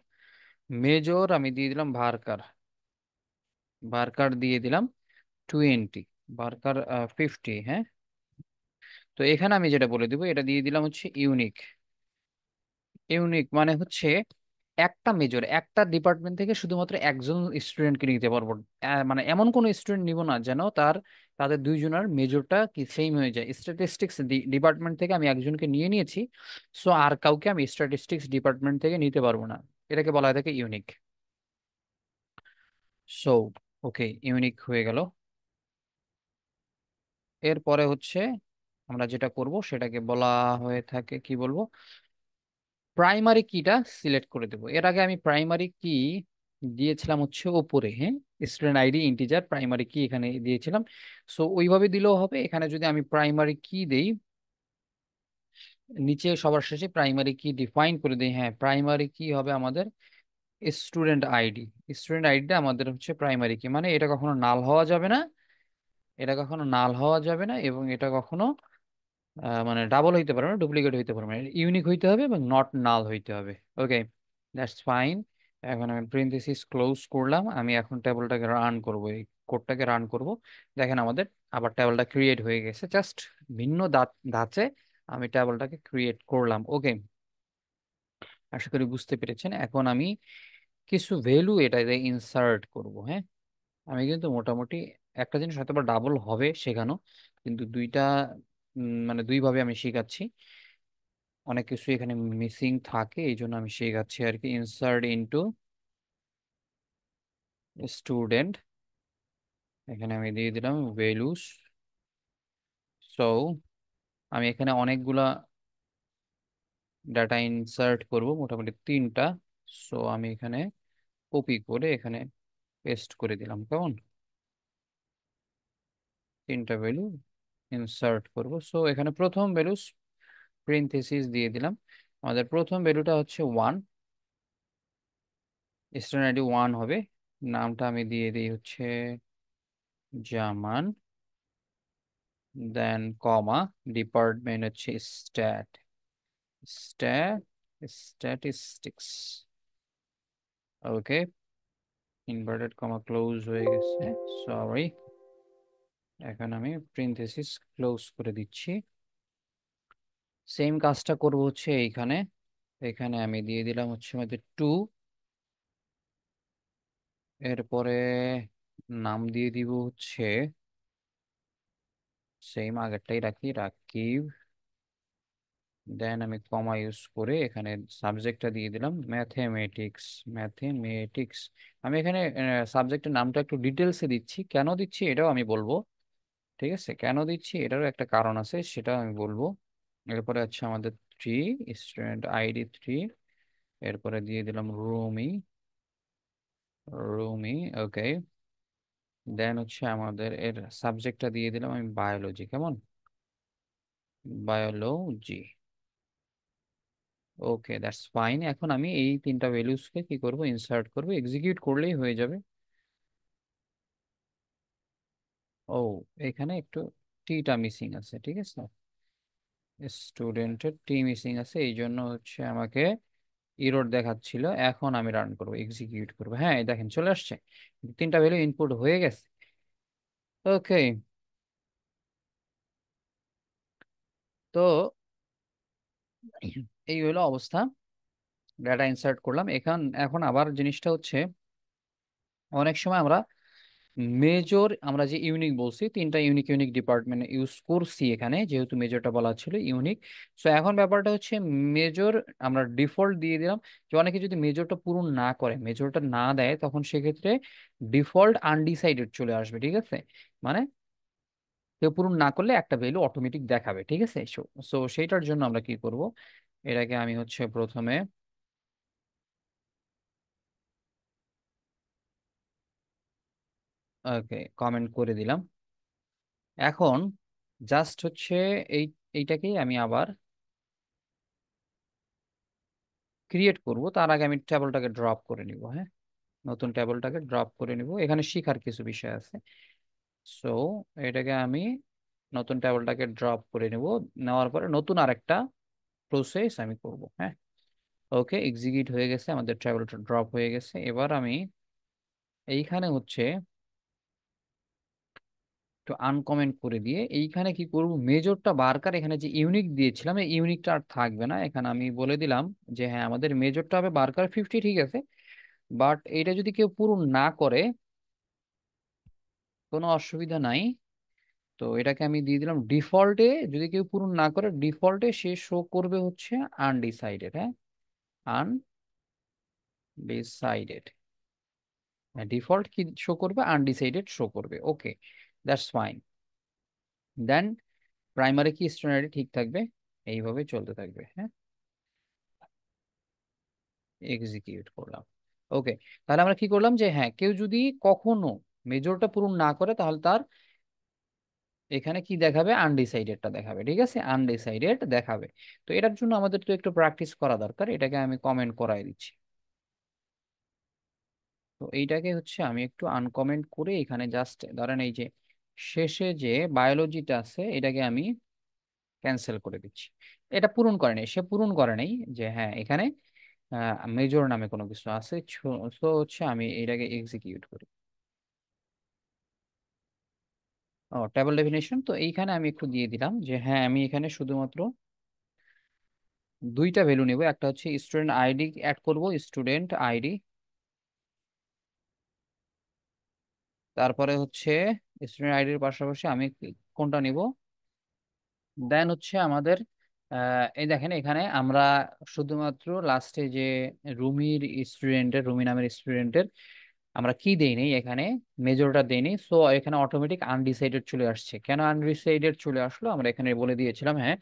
মেজর আমি দিয়ে দিলাম ভারকার ভারকার দিয়ে দিলাম টোয়েন্টি ভারকার ফিফটি হ্যাঁ তো এখানে আমি যেটা বলে দিব এটা দিয়ে দিলাম হচ্ছে ইউনিক ইউনিক মানে হচ্ছে একটা মেজর একটা ডিপার্টমেন্ট থেকে শুধুমাত্র একজন স্টুডেন্টকে নিতে পারবো মানে এমন কোনো স্টুডেন্ট নিব না যেন তার তাদের দুইজনের মেজরটা কি সেম হয়ে যায় স্ট্যাটিস্টিক্স ডিপার্টমেন্ট থেকে আমি একজনকে নিয়ে নিয়েছি সো আর কাউকে আমি স্ট্যাটিস্টিক্স ডিপার্টমেন্ট থেকে নিতে পারবো না এটাকে বলা হয় থাকে ইউনিক সো ওকে ইউনিক হয়ে গেল এরপরে হচ্ছে আমরা যেটা করব সেটাকে বলা হয়ে থাকে কি বলবো প্রাইমারি কিটা সিলেক্ট করে দেব এর আগে আমি প্রাইমারি কি দিয়েছিলাম হচ্ছে ওপরে হ্যাঁ স্টুডেন্ট আইডি ইন্টিজার প্রাইমারি কি এখানে দিয়েছিলাম সো ওইভাবে দিলেও হবে এখানে যদি আমি প্রাইমারি কি দেই নিচে সবার শেষে প্রাইমারি কি ডিফাইন করে দিই হ্যাঁ প্রাইমারি কি হবে আমাদের স্টুডেন্ট আইডি স্টুডেন্ট আইডিটা আমাদের হচ্ছে প্রাইমারি কি মানে এটা কখনো নাল হওয়া যাবে না এটা কখনো নাল হওয়া যাবে না এবং এটা কখনো মানে ডাবল হইতে পারবে না ডুপ্লিকেট হইতে পারবে না ইউনিক হইতে হবে এবং নট নাল হইতে হবে ওকে দ্যাটস ফাইন এখন আমি প্রিন্থেসিস ক্লোজ করলাম আমি এখন টেবলটাকে রান করব এই কোডটাকে রান করব দেখেন আমাদের আবার টেবলটা ক্রিয়েট হয়ে গেছে জাস্ট ভিন্ন ধাঁচে আমি টেবলটাকে ক্রিয়েট করলাম ওকে আশা করি বুঝতে পেরেছেন এখন আমি কিছু ভ্যালু এটাতে ইনসার্ট করব হ্যাঁ আমি কিন্তু মোটামুটি একটা জিনিস হয়তো ডাবল হবে শেখানো কিন্তু দুইটা মানে দুইভাবে আমি শেখাচ্ছি অনেক কিছু এখানে মিসিং থাকে এই জন্য আমি শেখাচ্ছি আর কি ইনসার্ট ইনটু স্টুডেন্ট এখানে আমি দিয়ে দিলাম ভ্যালুস সো আমি এখানে অনেকগুলা ডাটা ইনসার্ট করব মোটামুটি তিনটা সো আমি এখানে কপি করে এখানে পেস্ট করে দিলাম কেমন তিনটা ভ্যালু ইনসার্ট করব সো এখানে প্রথম ভ্যালুস প্রিন্থেসিস দিয়ে দিলাম আমাদের প্রথম ভ্যালুটা হচ্ছে ওয়ান স্টুডেন্ট আইডি ওয়ান হবে নামটা আমি দিয়ে দিই হচ্ছে জামান দেন কমা ডিপার্টমেন্ট হচ্ছে stat stat statistics okay inverted comma close হয়ে গেছে সরি এখন আমি প্রিন্থেসিস ক্লোজ করে দিচ্ছি সেম কাজটা করব হচ্ছে এইখানে এখানে আমি দিয়ে দিলাম হচ্ছে আমাদের টু এরপরে নাম দিয়ে দিব হচ্ছে সেম আগেরটাই রাখি রাকিব দেন আমি কমা ইউজ করে এখানে সাবজেক্টটা দিয়ে দিলাম ম্যাথেমেটিক্স ম্যাথেমেটিক্স আমি এখানে সাবজেক্টের নামটা একটু ডিটেলসে দিচ্ছি কেন দিচ্ছি এটাও আমি বলবো ঠিক আছে কেন দিচ্ছি এটারও একটা কারণ আছে সেটাও আমি বলবো এরপরে আছে আমাদের থ্রি স্টুডেন্ট আইডি থ্রি এরপরে দিয়ে দিলাম রুমি রুমি ওকে দেন হচ্ছে আমাদের এর সাবজেক্টটা দিয়ে দিলাম আমি বায়োলজি কেমন বায়োলজি ওকে দ্যাটস ফাইন এখন আমি এই তিনটা ভ্যালুসকে কি করব ইনসার্ট করব এক্সিকিউট করলেই হয়ে যাবে ও এখানে একটু টিটা মিসিং আছে ঠিক আছে স্টুডেন্টের টি মিসিং আছে এই জন্য হচ্ছে আমাকে ইরোড দেখাচ্ছিল এখন আমি রান করব এক্সিকিউট করব হ্যাঁ দেখেন চলে আসছে তিনটা ভ্যালু ইনপুট হয়ে গেছে ওকে তো এই হলো অবস্থা ডাটা ইনসার্ট করলাম এখন এখন আবার জিনিসটা হচ্ছে অনেক সময় আমরা মেজর আমরা যে ইউনিক বলছি তিনটা ইউনিক ইউনিক ডিপার্টমেন্ট ইউজ করছি এখানে যেহেতু মেজরটা বলা ছিল ইউনিক সো এখন ব্যাপারটা হচ্ছে মেজর আমরা ডিফল্ট দিয়ে দিলাম যে অনেকে যদি মেজরটা পূরণ না করে মেজরটা না দেয় তখন সেক্ষেত্রে ডিফল্ট আনডিসাইডেড চলে আসবে ঠিক আছে মানে কেউ পূরণ না করলে একটা ভ্যালু অটোমেটিক দেখাবে ঠিক আছে সো সেইটার জন্য আমরা কি করব এটাকে আমি হচ্ছে প্রথমে ওকে কমেন্ট করে দিলাম এখন জাস্ট হচ্ছে এই এইটাকেই আমি আবার ক্রিয়েট করব তার আগে আমি টেবলটাকে ড্রপ করে নিব হ্যাঁ নতুন টেবলটাকে ড্রপ করে নিব এখানে শিখার কিছু বিষয় আছে সো এটাকে আমি নতুন টেবলটাকে ড্রপ করে নিব নেওয়ার পরে নতুন আরেকটা প্রসেস আমি করব হ্যাঁ ওকে এক্সিকিউট হয়ে গেছে আমাদের ট্রাভেলটা ড্রপ হয়ে গেছে এবার আমি এইখানে হচ্ছে একটু আনকমেন্ট করে দিয়ে এইখানে কি করব মেজরটা বারকার এখানে যে ইউনিক দিয়েছিলাম এই ইউনিকটা আর থাকবে না এখানে আমি বলে দিলাম যে হ্যাঁ আমাদের মেজরটা হবে বারকার ফিফটি ঠিক আছে বাট এটা যদি কেউ পূরণ না করে কোনো অসুবিধা নাই তো এটাকে আমি দিয়ে দিলাম ডিফল্টে যদি কেউ পূরণ না করে ডিফল্টে সে শো করবে হচ্ছে আনডিসাইডেড হ্যাঁ আনডিসাইডেড হ্যাঁ, ডিফল্ট কি শো করবে আনডিসাইডেড শো করবে okay that's fine then primary key standard ঠিক থাকবে এইভাবে চলতে থাকবে হ্যাঁ এক্সিকিউট করলাম ওকে তাহলে আমরা কি করলাম যে হ্যাঁ কেউ যদি কখনো মেজরটা পূরণ না করে তাহলে তার এখানে কি দেখাবে আনডিসাইডেডটা দেখাবে ঠিক আছে আনডিসাইডেড দেখাবে তো এটার জন্য আমাদের তো একটু প্র্যাকটিস করা দরকার এটাকে আমি কমেন্ট করাই দিচ্ছি তো এইটাকে হচ্ছে আমি একটু আনকমেন্ট করে এখানে জাস্ট ধরেন এই যে শেষে যে বায়োলজিটা আছে এটাকে আমি ক্যান্সেল করে দিচ্ছি এটা পূরণ করেনি সে পূরণ করে নেই যে হ্যাঁ এখানে মেজর নামে কোনো কিছু আছে তো হচ্ছে আমি এটাকে এক্সিকিউট করি ও টেবল ডেফিনেশন তো এইখানে আমি একটু দিয়ে দিলাম যে হ্যাঁ আমি এখানে শুধুমাত্র দুইটা ভ্যালু নেব একটা হচ্ছে স্টুডেন্ট আইডি অ্যাড করব স্টুডেন্ট আইডি তারপরে হচ্ছে স্টুডেন্ট আইডির পাশাপাশি আমি কোনটা নিব দেন হচ্ছে আমাদের এই দেখেন এখানে আমরা শুধুমাত্র লাস্টে যে রুমির স্টুডেন্টের রুমি নামের স্টুডেন্টের আমরা কি নি এখানে মেজরটা দেইনি সো এখানে অটোমেটিক আনডিসাইডেড চলে আসছে কেন আনডিসাইডেড চলে আসলো আমরা এখানে বলে দিয়েছিলাম হ্যাঁ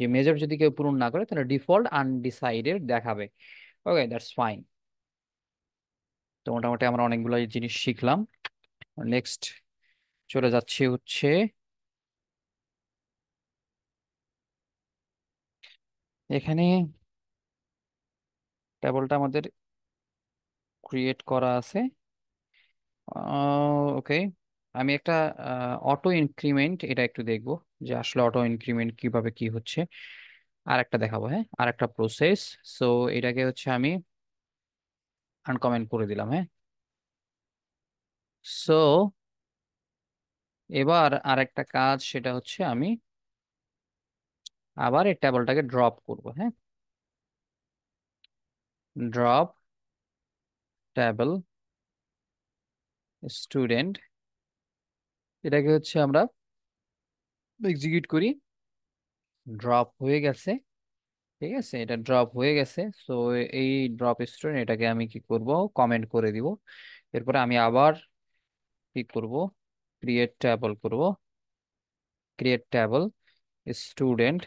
যে মেজর যদি কেউ পূরণ না করে তাহলে ডিফল্ট আনডিসাইডেড দেখাবে ওকে দ্যাটস ফাইন তো মোটামুটি আমরা অনেকগুলো জিনিস শিখলাম নেক্সট চলে যাচ্ছি হচ্ছে এখানে টেবলটা আমাদের ক্রিয়েট করা আছে ওকে আমি একটা অটো ইনক্রিমেন্ট এটা একটু দেখব যে আসলে অটো ইনক্রিমেন্ট কিভাবে কি হচ্ছে আর একটা দেখাবো হ্যাঁ আর একটা প্রসেস সো এটাকে হচ্ছে আমি আনকমেন্ট করে দিলাম হ্যাঁ সো এবার আর একটা কাজ সেটা হচ্ছে আমি আবার এই টেবলটাকে ড্রপ করব হ্যাঁ ড্রপ টেবল স্টুডেন্ট এটাকে হচ্ছে আমরা এক্সিকিউট করি ড্রপ হয়ে গেছে ঠিক আছে এটা ড্রপ হয়ে গেছে সো এই ড্রপ স্টুডেন্ট এটাকে আমি কি করব কমেন্ট করে দিব এরপরে আমি আবার কি করব ক্রিয়েট ট্যাবল করব ক্রিয়েট ট্যাবল স্টুডেন্ট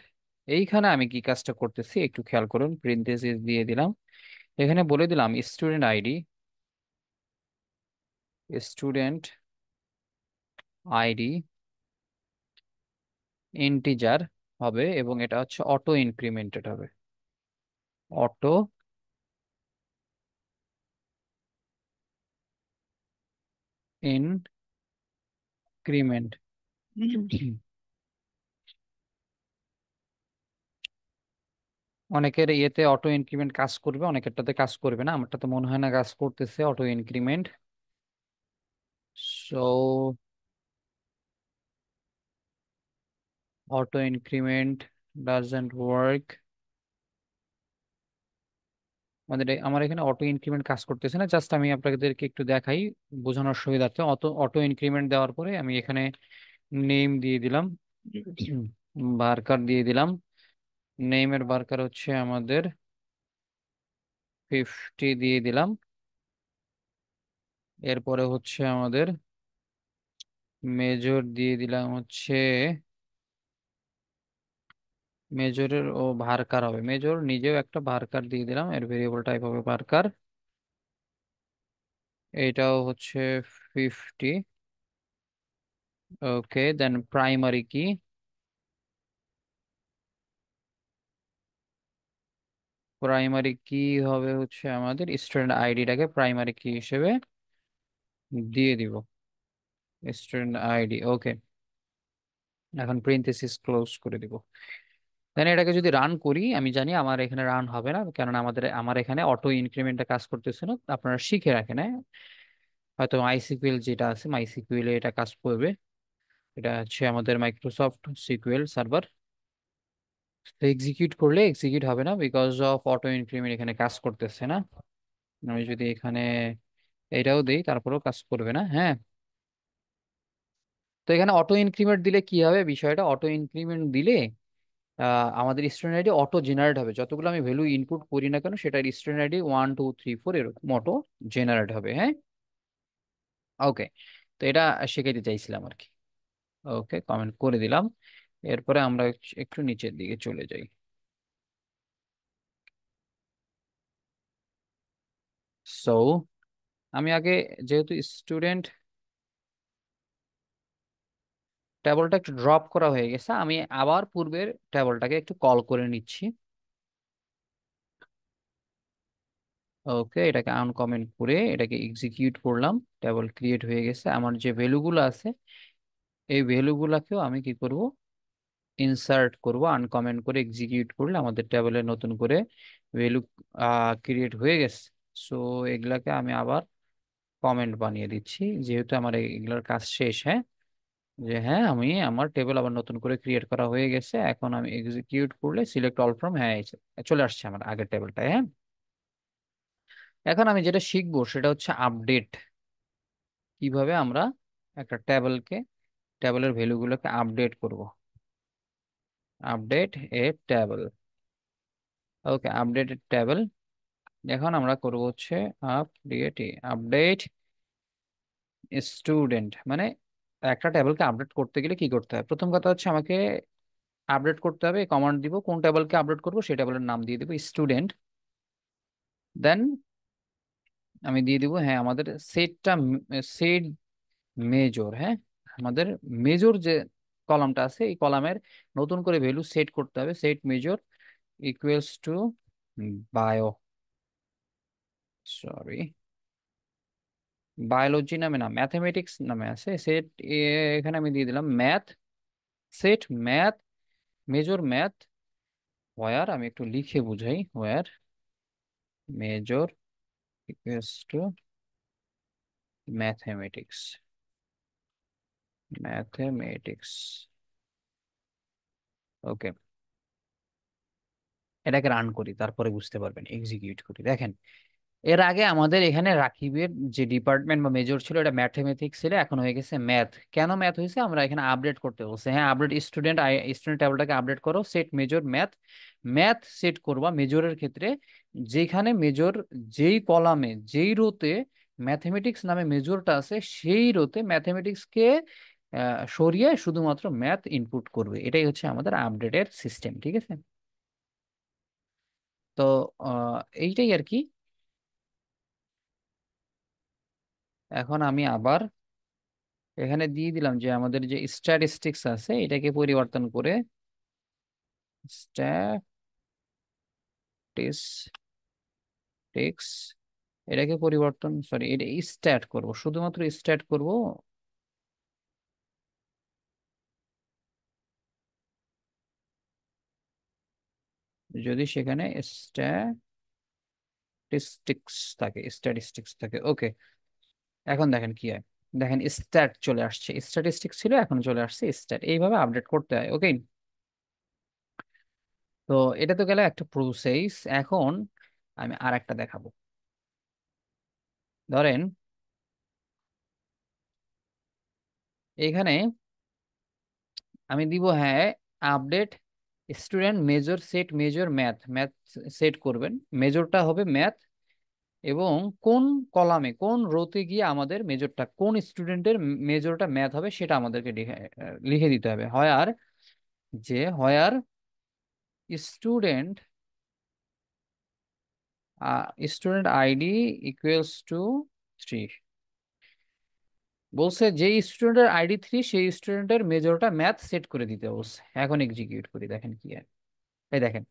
এইখানে আমি কি কাজটা করতেছি একটু খেয়াল করুন প্রিন্টেসিস দিয়ে দিলাম এখানে বলে দিলাম student ID student ID integer হবে এবং এটা হচ্ছে অটো ইনক্রিমেন্টেড হবে অটো increment. অনেকের ইয়েতে অটো ইনক্রিমেন্ট কাজ করবে অনেকেরটাতে কাজ করবে না আমারটাতে মনে হয় না কাজ করতেছে auto increment so auto increment doesn't work আমাদের আমার এখানে অটো ইনক্রিমেন্ট কাজ করতেছে না জাস্ট আমি আপনাদেরকে একটু দেখাই বোঝানোর সুবিধার্থে অত অটো ইনক্রিমেন্ট দেওয়ার পরে আমি এখানে নেম দিয়ে দিলাম বার্কার দিয়ে দিলাম নেমের বার্কার হচ্ছে আমাদের ফিফটি দিয়ে দিলাম এরপরে হচ্ছে আমাদের মেজর দিয়ে দিলাম হচ্ছে মেজরের ও ভারকার হবে মেজর নিজেও একটা ভার্কার দিয়ে দিলাম এর ভেরিয়েবল টাইপ হবে ভারকার এটাও হচ্ছে fifty okay then primary key primary key হবে হচ্ছে আমাদের স্টুডেন্ট আইডিটাকে প্রাইমারি কি হিসেবে দিয়ে দিব স্টুডেন্ট আইডি ওকে এখন প্রিন্থেসিস ক্লোজ করে দিব দেন এটাকে যদি রান করি আমি জানি আমার এখানে রান হবে না কেননা আমাদের আমার এখানে অটো ইনক্রিমেন্টটা কাজ করতেছে না আপনারা শিখে রাখেন হ্যাঁ হয়তো মাইসিকুয়েল যেটা আছে মাইসিকুয়েলে এটা কাজ করবে এটা হচ্ছে আমাদের মাইক্রোসফট সিকুয়েল সার্ভার এক্সিকিউট করলে এক্সিকিউট হবে না বিকজ অফ অটো ইনক্রিমেন্ট এখানে কাজ করতেছে না আমি যদি এখানে এটাও দিই তারপরেও কাজ করবে না হ্যাঁ তো এখানে অটো ইনক্রিমেন্ট দিলে কি হবে বিষয়টা অটো ইনক্রিমেন্ট দিলে আমাদের স্টুডেন্ট আইডি অটো জেনারেট হবে যতগুলো আমি ভ্যালু ইনপুট করি না কেন সেটার student ID one two three four এরকম অটো জেনারেট হবে হ্যাঁ ওকে তো এটা শেখাইতে চাইছিলাম আর কি ওকে কমেন্ট করে দিলাম এরপরে আমরা একটু নিচের দিকে চলে যাই সো আমি আগে যেহেতু স্টুডেন্ট ট্যাবলটা একটু ড্রপ করা হয়ে গেছে আমি আবার পূর্বের ট্যাবলটাকে একটু কল করে নিচ্ছি ওকে এটাকে আনকমেন্ট করে এটাকে এক্সিকিউট করলাম ট্যাবল ক্রিয়েট হয়ে গেছে আমার যে ভ্যালুগুলো আছে এই ভ্যালুগুলোকেও আমি কি করব ইনসার্ট করব আনকমেন্ট করে এক্সিকিউট করলে আমাদের ট্যাবলে নতুন করে ভ্যালু ক্রিয়েট হয়ে গেছে সো এগুলাকে আমি আবার কমেন্ট বানিয়ে দিচ্ছি যেহেতু আমার এগুলোর কাজ শেষ হ্যাঁ যে হ্যাঁ আমি আমার টেবিল আবার নতুন করে ক্রিয়েট করা হয়ে গেছে এখন আমি এক্সিকিউট করলে সিলেক্ট অল ফ্রম হ্যাঁ চলে আসছে আমার আগের টেবিলটা হ্যাঁ এখন আমি যেটা শিখবো সেটা হচ্ছে আপডেট কিভাবে আমরা একটা টেবিলকে টেবিলের ভ্যালুগুলোকে আপডেট করব update a table okay update table এখন আমরা করব হচ্ছে আপডেট আপডেট স্টুডেন্ট মানে একটা টেবলকে আপডেট করতে গেলে কি করতে হয় প্রথম কথা হচ্ছে আমাকে আপডেট করতে হবে কমান্ড দিব কোন টেবলকে আপডেট করব সেই টেবলের নাম দিয়ে দিব স্টুডেন্ট দেন আমি দিয়ে দিব হ্যাঁ আমাদের সেটটা সেট মেজর হ্যাঁ আমাদের মেজর যে কলামটা আছে এই কলামের নতুন করে ভ্যালু সেট করতে হবে set major equals to bio sorry biology নামে না ম্যাথামেটিক্স নামে আছে সেট এখানে আমি দিয়ে দিলাম math set math major math where আমি একটু লিখে বুঝাই where major to mathematics mathematics okay এটাকে রান করি তারপরে বুঝতে পারবেন এক্সিকিউট করি দেখেন এর আগে আমাদের এখানে রাকিবের যে ডিপার্টমেন্ট বা মেজর ছিল এটা ম্যাথমেটিক্স ছিল এখন হয়ে গেছে ম্যাথ কেন ম্যাথ হয়েছে আমরা এখানে আপডেট করতে বলছে হ্যাঁ আপডেট স্টুডেন্ট স্টুডেন্ট টেবলটাকে আপডেট করো set major math math set করবা মেজরের ক্ষেত্রে যেখানে মেজর যেই কলামে যেই রোতে ম্যাথমেটিক্স নামে মেজরটা আছে সেই রোতে ম্যাথমেটিক্সকে সরিয়ে শুধুমাত্র ম্যাথ ইনপুট করবে এটাই হচ্ছে আমাদের আপডেটের সিস্টেম ঠিক আছে তো এইটাই আর কি এখন আমি আবার এখানে দিয়ে দিলাম যে আমাদের যে স্ট্যাটিস্টিক্স আছে এটাকে পরিবর্তন করে স্ট্যাটিস্টিক্স এটাকে পরিবর্তন সরি এটা স্ট্যাট করব শুধুমাত্র স্ট্যাট করব যদি সেখানে স্ট্যাটিস্টিক্স থাকে স্ট্যাটিস্টিক্স থাকে ওকে এখন দেখেন কি হয় দেখেন স্ট্যাট চলে আসছে স্ট্যাটিস্টিক ছিল এখন চলে আসছে স্ট্যাট এইভাবে আপডেট করতে হয় ওকে তো এটা তো গেল একটা প্রসেস এখন আমি আর একটা দেখাবো ধরেন এখানে আমি দিব হ্যাঁ update student major set major math math set করবেন মেজরটা হবে ম্যাথ এবং কোন কলামে কোন রোতে গিয়ে আমাদের মেজরটা কোন স্টুডেন্টের মেজরটা ম্যাথ হবে সেটা আমাদেরকে লিখে দিতে হবে হয়ার যে where student student ID equals to three বলছে যে স্টুডেন্টের আইডি থ্রি সেই স্টুডেন্টের মেজরটা ম্যাথ সেট করে দিতে বলছে এখন এক্সিকিউট করি দেখেন কি আর এই দেখেন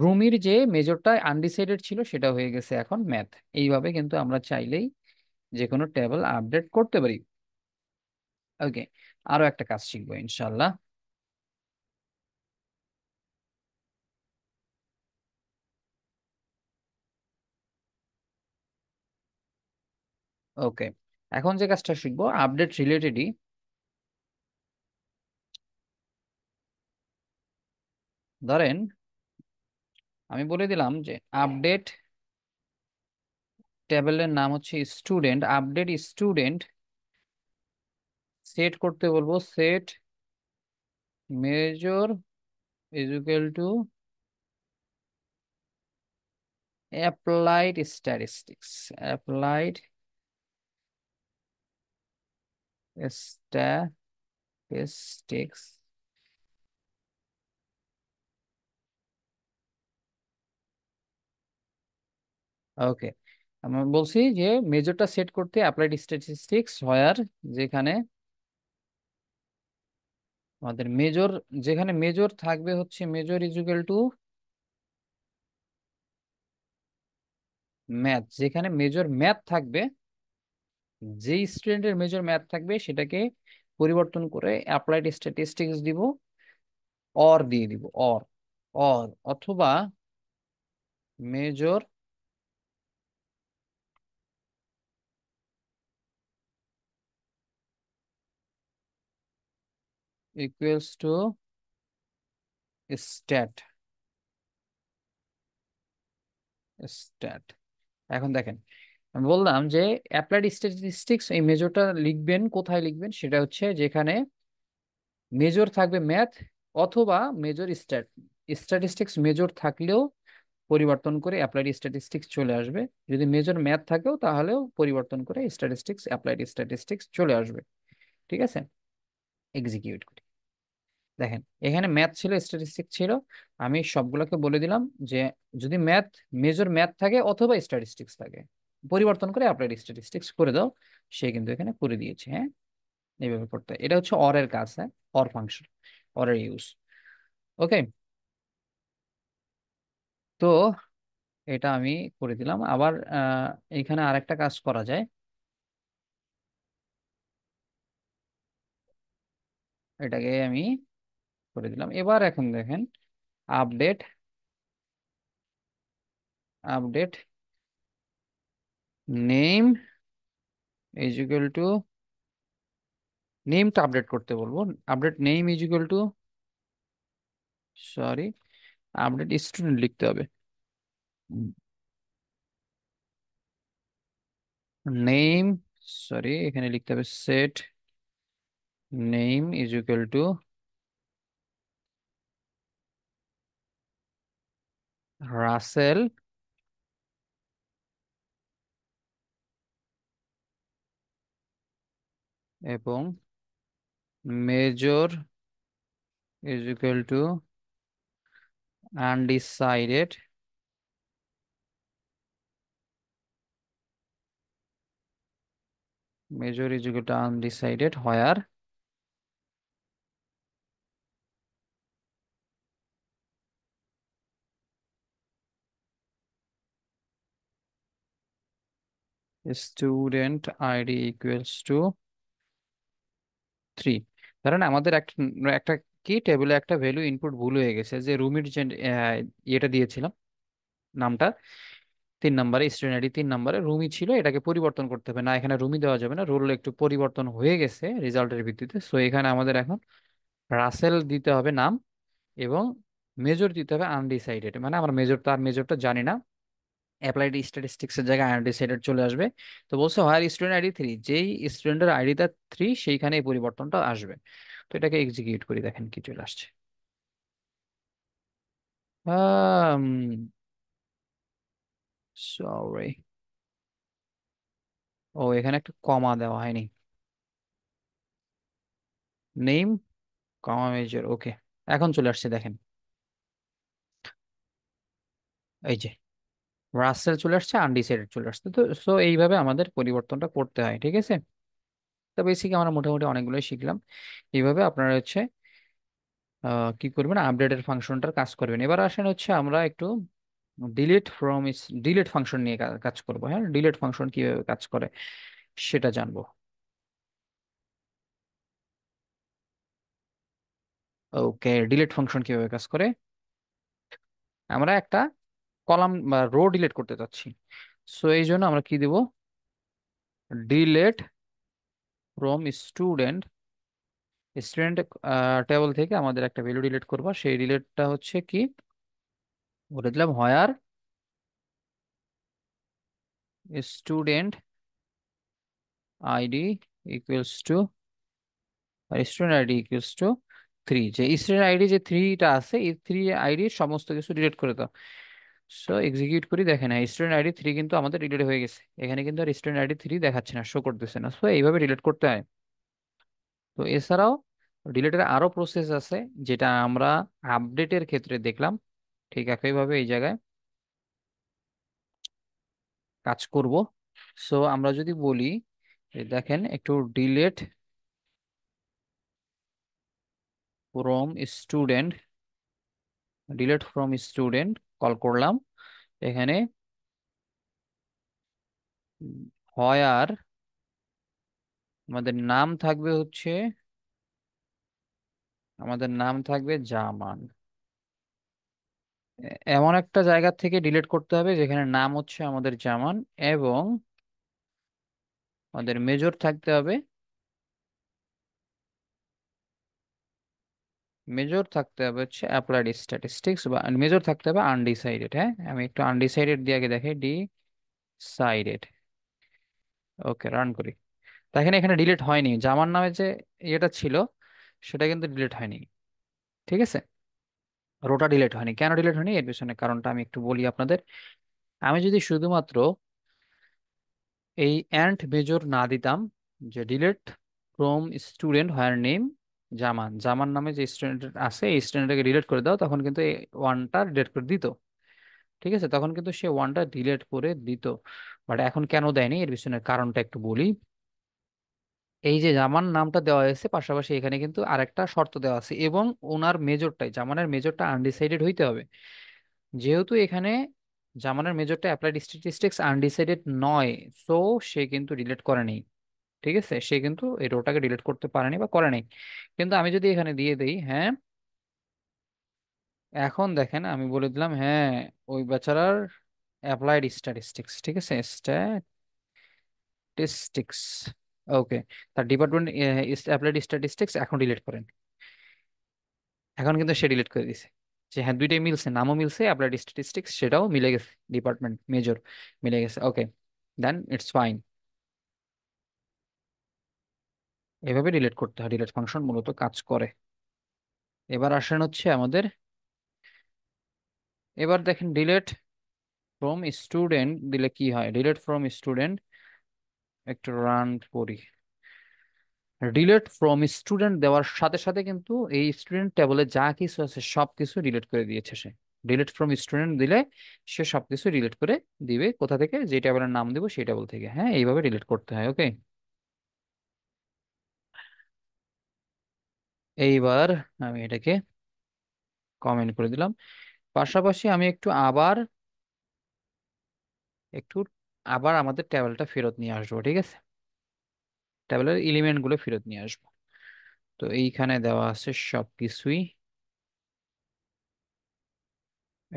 রুমির যে মেজরটা আনডিসাইডেড ছিল সেটা হয়ে গেছে এখন ম্যাথ এইভাবে কিন্তু আমরা চাইলেই যে কোনো টেবল আপডেট করতে পারি ওকে আরো একটা কাজ শিখবো ইনশাল্লাহ ওকে এখন যে কাজটা শিখবো আপডেট রিলেটেডই ধরেন আমি বলে দিলাম যে আপডেট হ্যাঁ। টেবিলের নাম হচ্ছে স্টুডেন্ট আপডেট স্টুডেন্ট সেট করতে বলবো set major equal to applied statistics applied statistics okay আমি বলছি যে মেজরটা সেট করতে অ্যাপ্লাইড স্ট্যাটিস্টিক্স হয়ার যেখানে আমাদের মেজর যেখানে মেজর থাকবে হচ্ছে মেজর ইজুকাল টু ম্যাথ যেখানে মেজর ম্যাথ থাকবে যে স্টুডেন্টের মেজর ম্যাথ থাকবে সেটাকে পরিবর্তন করে অ্যাপ্লাইড স্ট্যাটিস্টিক্স দিব অর দিয়ে দিব অর অর অথবা major equals to stat stat এখন দেখেন আমি বললাম যে অ্যাপ্লাইড স্ট্যাটিস্টিক্স এই মেজরটা লিখবেন কোথায় লিখবেন সেটা হচ্ছে যেখানে মেজর থাকবে ম্যাথ অথবা মেজর স্ট্যাট স্ট্যাটিস্টিক্স মেজর থাকলেও পরিবর্তন করে অ্যাপ্লাইড স্ট্যাটিস্টিক্স চলে আসবে যদি মেজর ম্যাথ থাকেও তাহলেও পরিবর্তন করে স্ট্যাটিস্টিক্স অ্যাপ্লাইড স্ট্যাটিস্টিক্স চলে আসবে ঠিক আছে এক্সিকিউট করি দেখেন এখানে ম্যাথ ছিল স্ট্যাটিস্টিক ছিল আমি সবগুলোকে বলে দিলাম যে যদি ম্যাথ মেজর ম্যাথ থাকে অথবা স্ট্যাটিস্টিক্স থাকে পরিবর্তন করে আপনার স্ট্যাটিস্টিক্স করে দাও সে কিন্তু এখানে করে দিয়েছে হ্যাঁ এইভাবে করতে এটা হচ্ছে অর এর কাজ হ্যাঁ অর ফাংশন অর এর ইউজ ওকে তো এটা আমি করে দিলাম আবার এখানে আরেকটা কাজ করা যায় এটাকে আমি করে দিলাম এবার এখন দেখেন update update name equal to নেমটা আপডেট করতে বলবো update name is equal to sorry update student লিখতে হবে নেম সরি এখানে লিখতে হবে set name is to Russell এবং major is equal to undecided major is equal to undecided হয় আর student ID equals to three ধরেন আমাদের একটা একটা কি টেবিলে একটা ভ্যালু ইনপুট ভুল হয়ে গেছে যে রুমির যে ইয়েটা দিয়েছিলাম নামটা তিন নম্বরে স্টুডেন্ট আইডি তিন নম্বরে রুমি ছিল এটাকে পরিবর্তন করতে হবে না এখানে রুমি দেওয়া যাবে না রোল একটু পরিবর্তন হয়ে গেছে রেজাল্টের ভিত্তিতে সো এখানে আমাদের এখন রাসেল দিতে হবে নাম এবং মেজর দিতে হবে আনডিসাইডেড মানে আমরা মেজর তার মেজরটা জানি না অ্যাপ্লাইড এর জায়গায় সেটার চলে আসবে তো বলছে হায়ার স্টুডেন্ট আইডি থ্রি যেই স্টুডেন্টের আইডিটা থ্রি সেইখানে এই পরিবর্তনটা আসবে তো এটাকে এক্সিকিউট করি দেখেন কি চলে আসছে সরি ও এখানে একটা কমা দেওয়া হয়নি নেম কমা মেজর ওকে এখন চলে আসছে দেখেন এই যে রাসেল চলে আসছে আনডিসাইডেড চলে আসছে তো সো এইভাবে আমাদের পরিবর্তনটা করতে হয় ঠিক আছে তো বেসিক আমরা মোটামুটি অনেকগুলোই শিখলাম এইভাবে আপনারা হচ্ছে কি করবেন আপডেটের ফাংশনটার কাজ করবেন এবার আসেন হচ্ছে আমরা একটু delete from is delete function নিয়ে কাজ করব হ্যাঁ ডিলিট ফাংশন কিভাবে কাজ করে সেটা জানবো ওকে ডিলিট ফাংশন কিভাবে কাজ করে আমরা একটা কলাম বা রো ডিলেট করতে চাচ্ছি সো এই জন্য আমরা কি দিব delete from student student table থেকে আমাদের একটা ভ্যালু ডিলেট করব সেই ডিলেটটা হচ্ছে কি বলে দিলাম where student ID equals to student ID equals to three যে স্টুডেন্ট আইডি যে থ্রিটা আছে এই থ্রি আইডি সমস্ত কিছু ডিলেট করে দাও সো এক্সিকিউট করি দেখেন হ্যাঁ স্টুডেন্ট আইডি থ্রি কিন্তু আমাদের রিলেট হয়ে গেছে এখানে কিন্তু আর স্টুডেন্ট আইডি থ্রি দেখাচ্ছে না শো করতেছে না সো এইভাবে রিলেট করতে হয় তো এছাড়াও রিলেটের আরও প্রসেস আছে যেটা আমরা আপডেটের ক্ষেত্রে দেখলাম ঠিক একইভাবে এই জায়গায় কাজ করব সো আমরা যদি বলি দেখেন একটু delete from student delete from student call করলাম এখানে হয় আর আমাদের নাম থাকবে হচ্ছে আমাদের নাম থাকবে জামান এমন একটা জায়গা থেকে ডিলিট করতে হবে যেখানে নাম হচ্ছে আমাদের জামান এবং আমাদের মেজর থাকতে হবে মেজর থাকতে হবে হচ্ছে অ্যাপ্লাইড স্ট্যাটিস্টিক্স বা মেজর থাকতে হবে আনডিসাইডেড হ্যাঁ আমি একটু আনডিসাইডেড দিয়ে আগে দেখে ডি সাইডেড ওকে রান করি দেখেন এখানে ডিলিট হয়নি জামার নামে যে ইয়েটা ছিল সেটা কিন্তু ডিলিট হয়নি ঠিক আছে রোটা ডিলিট হয়নি কেন ডিলিট হয়নি এর পিছনে কারণটা আমি একটু বলি আপনাদের আমি যদি শুধুমাত্র এই অ্যান্ড মেজর না দিতাম যে delete from student where name Zaman Zaman নামে যে স্টুডেন্ট আছে এই স্টুডেন্টটাকে ডিলেট করে দাও তখন কিন্তু এই ওয়ানটা ডিলেট করে দিত ঠিক আছে তখন কিন্তু সে ওয়ানটা ডিলেট করে দিত বাট এখন কেন দেয়নি এর পিছনের কারণটা একটু বলি এই যে জামান নামটা দেওয়া হয়েছে পাশাপাশি এখানে কিন্তু আরেকটা শর্ত দেওয়া আছে এবং ওনার মেজরটাই জামানের মেজরটা আনডিসাইডেড হইতে হবে যেহেতু এখানে জামানের মেজরটা অ্যাপ্লাইড স্ট্যাটিস্টিক্স আনডিসাইডেড নয় সো সে কিন্তু করে করেনি ঠিক আছে সে কিন্তু এই রোটাকে ডিলিট করতে পারেনি বা করেনি কিন্তু আমি যদি এখানে দিয়ে দিই হ্যাঁ এখন দেখেন আমি বলে দিলাম হ্যাঁ ওই বেচারার অ্যাপ্লাইড স্ট্যাটিস্টিক্স ঠিক আছে স্ট্যাটিস্টিক্স ওকে তার ডিপার্টমেন্ট অ্যাপ্লাইড স্ট্যাটিস্টিক্স এখন ডিলিট করেন এখন কিন্তু সে ডিলিট করে দিছে যে হ্যাঁ দুইটাই মিলছে নামও মিলছে অ্যাপ্লাইড স্ট্যাটিস্টিক্স সেটাও মিলে গেছে ডিপার্টমেন্ট মেজর মিলে গেছে ওকে দেন ইটস ফাইন এভাবে রিলেট করতে হয় রিলেট ফাংশন মূলত কাজ করে এবার আসেন হচ্ছে আমাদের এবার দেখেন রিলেট ফ্রম স্টুডেন্ট দিলে কি হয় রিলেট ফ্রম স্টুডেন্ট একটু রান করি রিলেট ফ্রম স্টুডেন্ট দেওয়ার সাথে সাথে কিন্তু এই স্টুডেন্ট টেবলে যা কিছু আছে সব কিছু রিলেট করে দিয়েছে সে রিলেট ফ্রম স্টুডেন্ট দিলে সে সব কিছু রিলেট করে দিবে কোথা থেকে যে টেবলের নাম দেবো সেই টেবল থেকে হ্যাঁ এইভাবে রিলেট করতে হয় ওকে এইবার আমি এটাকে কমেন্ট করে দিলাম পাশাপাশি আমি একটু আবার একটু আবার আমাদের টেবিলটা ফেরত নিয়ে আসবো ঠিক আছে টেবিলের গুলো ফেরত নিয়ে আসবো তো এইখানে দেওয়া আছে সব কিছুই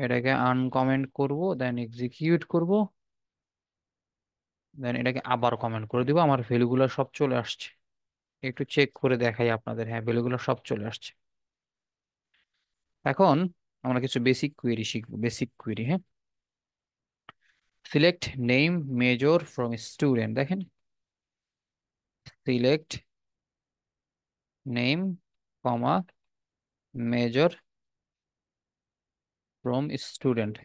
এটাকে আনকমেন্ট করব দেন এক্সিকিউট করব দেন এটাকে আবার কমেন্ট করে দিব আমার ভ্যালুগুলো সব চলে আসছে একটু চেক করে দেখাই আপনাদের হ্যাঁ ভ্যালুগুলো সব চলে আসছে এখন আমরা কিছু বেসিক কুয়েরি শিখবো বেসিক কুয়েরি হ্যাঁ select name major from student দেখেন select name comma major from student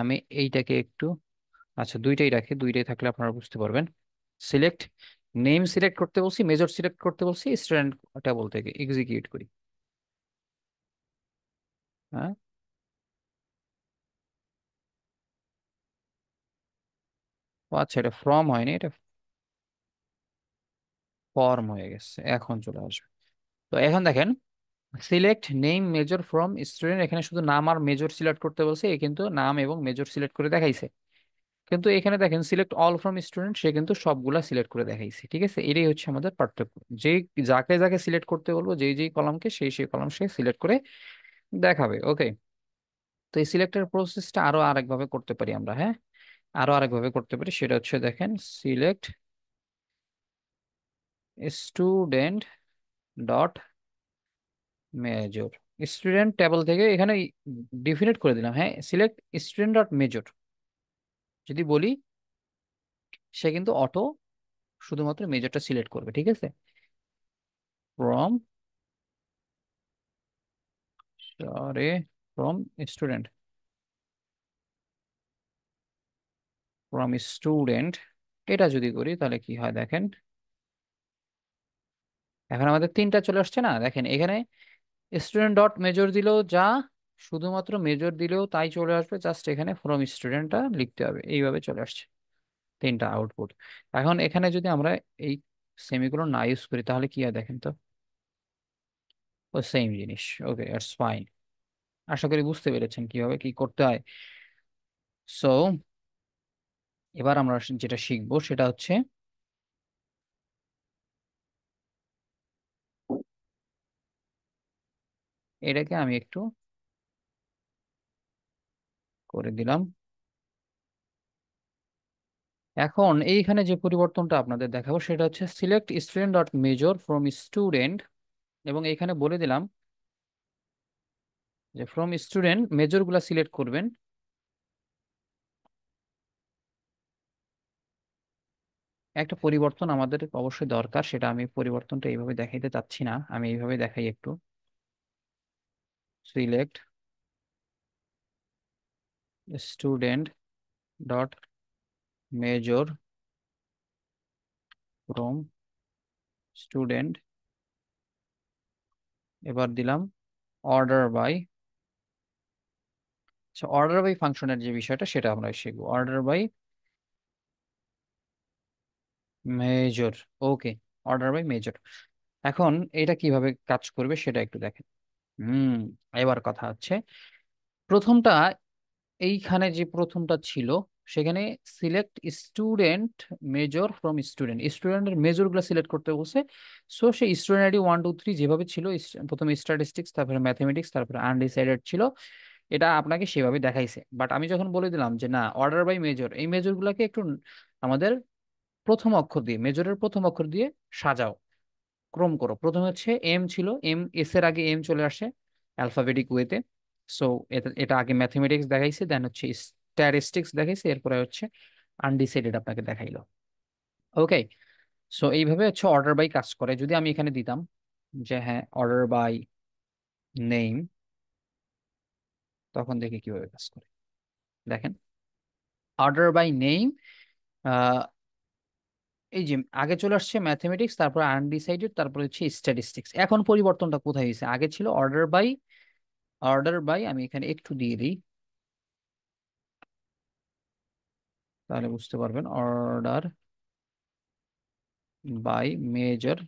আমি এইটাকে একটু আচ্ছা দুইটাই রাখি দুইটাই থাকলে আপনারা বুঝতে পারবেন সিলেক্ট নেম সিলেক্ট করতে বলছি মেজর সিলেক্ট করতে বলছি স্টুডেন্টটা বলতে এক্সিকিউট করি হ্যাঁ আচ্ছা এটা ফর্ম হয়নি এটা ফর্ম হয়ে গেছে এখন চলে আসবে তো এখন দেখেন select name major from student এখানে শুধু নাম আর মেজর সিলেক্ট করতে বলছে এ কিন্তু নাম এবং মেজর সিলেক্ট করে দেখাইছে কিন্তু এখানে দেখেন সিলেক্ট অল ফ্রম স্টুডেন্ট সে কিন্তু সবগুলা সিলেক্ট করে দেখাইছে ঠিক আছে এটাই হচ্ছে আমাদের পার্থক্য যে যাকে যাকে সিলেক্ট করতে বলবো যেই যেই কলামকে সেই সেই কলাম সে সিলেক্ট করে দেখাবে ওকে তো এই সিলেক্টের প্রসেসটা আরো আরেকভাবে করতে পারি আমরা হ্যাঁ আরো আরেকভাবে করতে পারি সেটা হচ্ছে দেখেন select student dot major student table থেকে এখানে ডিফিনেট করে দিলাম হ্যাঁ সিলেক্ট স্টুডেন্ট ডট মেজর যদি বলি সে কিন্তু অটো শুধুমাত্র মেজরটা সিলেক্ট করবে ঠিক আছে ফ্রম সরে ফ্রম স্টুডেন্ট ফ্রম স্টুডেন্ট এটা যদি করি তাহলে কি হয় দেখেন এখন আমাদের তিনটা চলে আসছে না দেখেন এখানে স্টুডেন্ট ডট মেজর দিল যা শুধুমাত্র মেজর দিলেও তাই চলে আসবে জাস্ট এখানে ফ্রম স্টুডেন্টটা লিখতে হবে এইভাবে চলে আসছে তিনটা আউটপুট এখন এখানে যদি আমরা এই সেমিগুলো না ইউজ করি তাহলে কি হয় দেখেন তো ও সেম জিনিস ওকে ইটস ফাইন আশা করি বুঝতে পেরেছেন কিভাবে কি করতে হয় সো এবার আমরা যেটা শিখব সেটা হচ্ছে এটাকে আমি একটু করে দিলাম এখন এইখানে যে পরিবর্তনটা আপনাদের দেখাবো সেটা হচ্ছে select student dot major from student এবং এইখানে বলে দিলাম যে ফ্রম স্টুডেন্ট মেজরগুলা সিলেক্ট করবেন একটা পরিবর্তন আমাদের অবশ্যই দরকার সেটা আমি পরিবর্তনটা এইভাবে দেখাইতে চাচ্ছি না আমি এইভাবে দেখাই একটু select student dot major from student এবার দিলাম অর্ডার বাই আচ্ছা অর্ডার বাই ফাংশনের যে বিষয়টা সেটা আমরা শিখবো order by major okay order by major এখন এটা কিভাবে কাজ করবে সেটা একটু দেখেন হুম এবার কথা হচ্ছে প্রথমটা এইখানে যে প্রথমটা ছিল সেখানে select student major from student স্টুডেন্টের মেজরগুলো সিলেক্ট করতে বসে সো সেই student ID one two three যেভাবে ছিল প্রথমে স্ট্যাটিস্টিক্স তারপরে ম্যাথমেটিক্স তারপরে আনডিসাইডেড ছিল এটা আপনাকে সেভাবে দেখাইছে বাট আমি যখন বলে দিলাম যে না অর্ডার বাই মেজর এই মেজরগুলোকে একটু আমাদের প্রথম অক্ষর দিয়ে মেজরের প্রথম অক্ষর দিয়ে সাজাও ক্রম করো প্রথমে হচ্ছে এম ছিল এম এস এর আগে এম চলে আসে অ্যালফাবেটিক ওয়েতে সো এটা আগে ম্যাথমেটিক্স দেখাইছে দেন হচ্ছে স্ট্যাটিস্টিক্স দেখাইছে এরপরে হচ্ছে আনডিসাইডেড আপনাকে দেখাইলো ওকে সো এইভাবে হচ্ছে অর্ডার বাই কাজ করে যদি আমি এখানে দিতাম যে হ্যাঁ অর্ডার বাই নেম তখন দেখি কিভাবে কাজ করে দেখেন অর্ডার বাই নেম এই যে আগে চলে আসছে ম্যাথমেটিক্স তারপর আনডিসাইডেড তারপর হচ্ছে স্ট্যাটিস্টিক্স এখন পরিবর্তনটা কোথায় হয়েছে আগে ছিল অর্ডার বাই অর্ডার বাই আমি এখানে একটু দিয়ে দিই তাহলে বুঝতে পারবেন order by major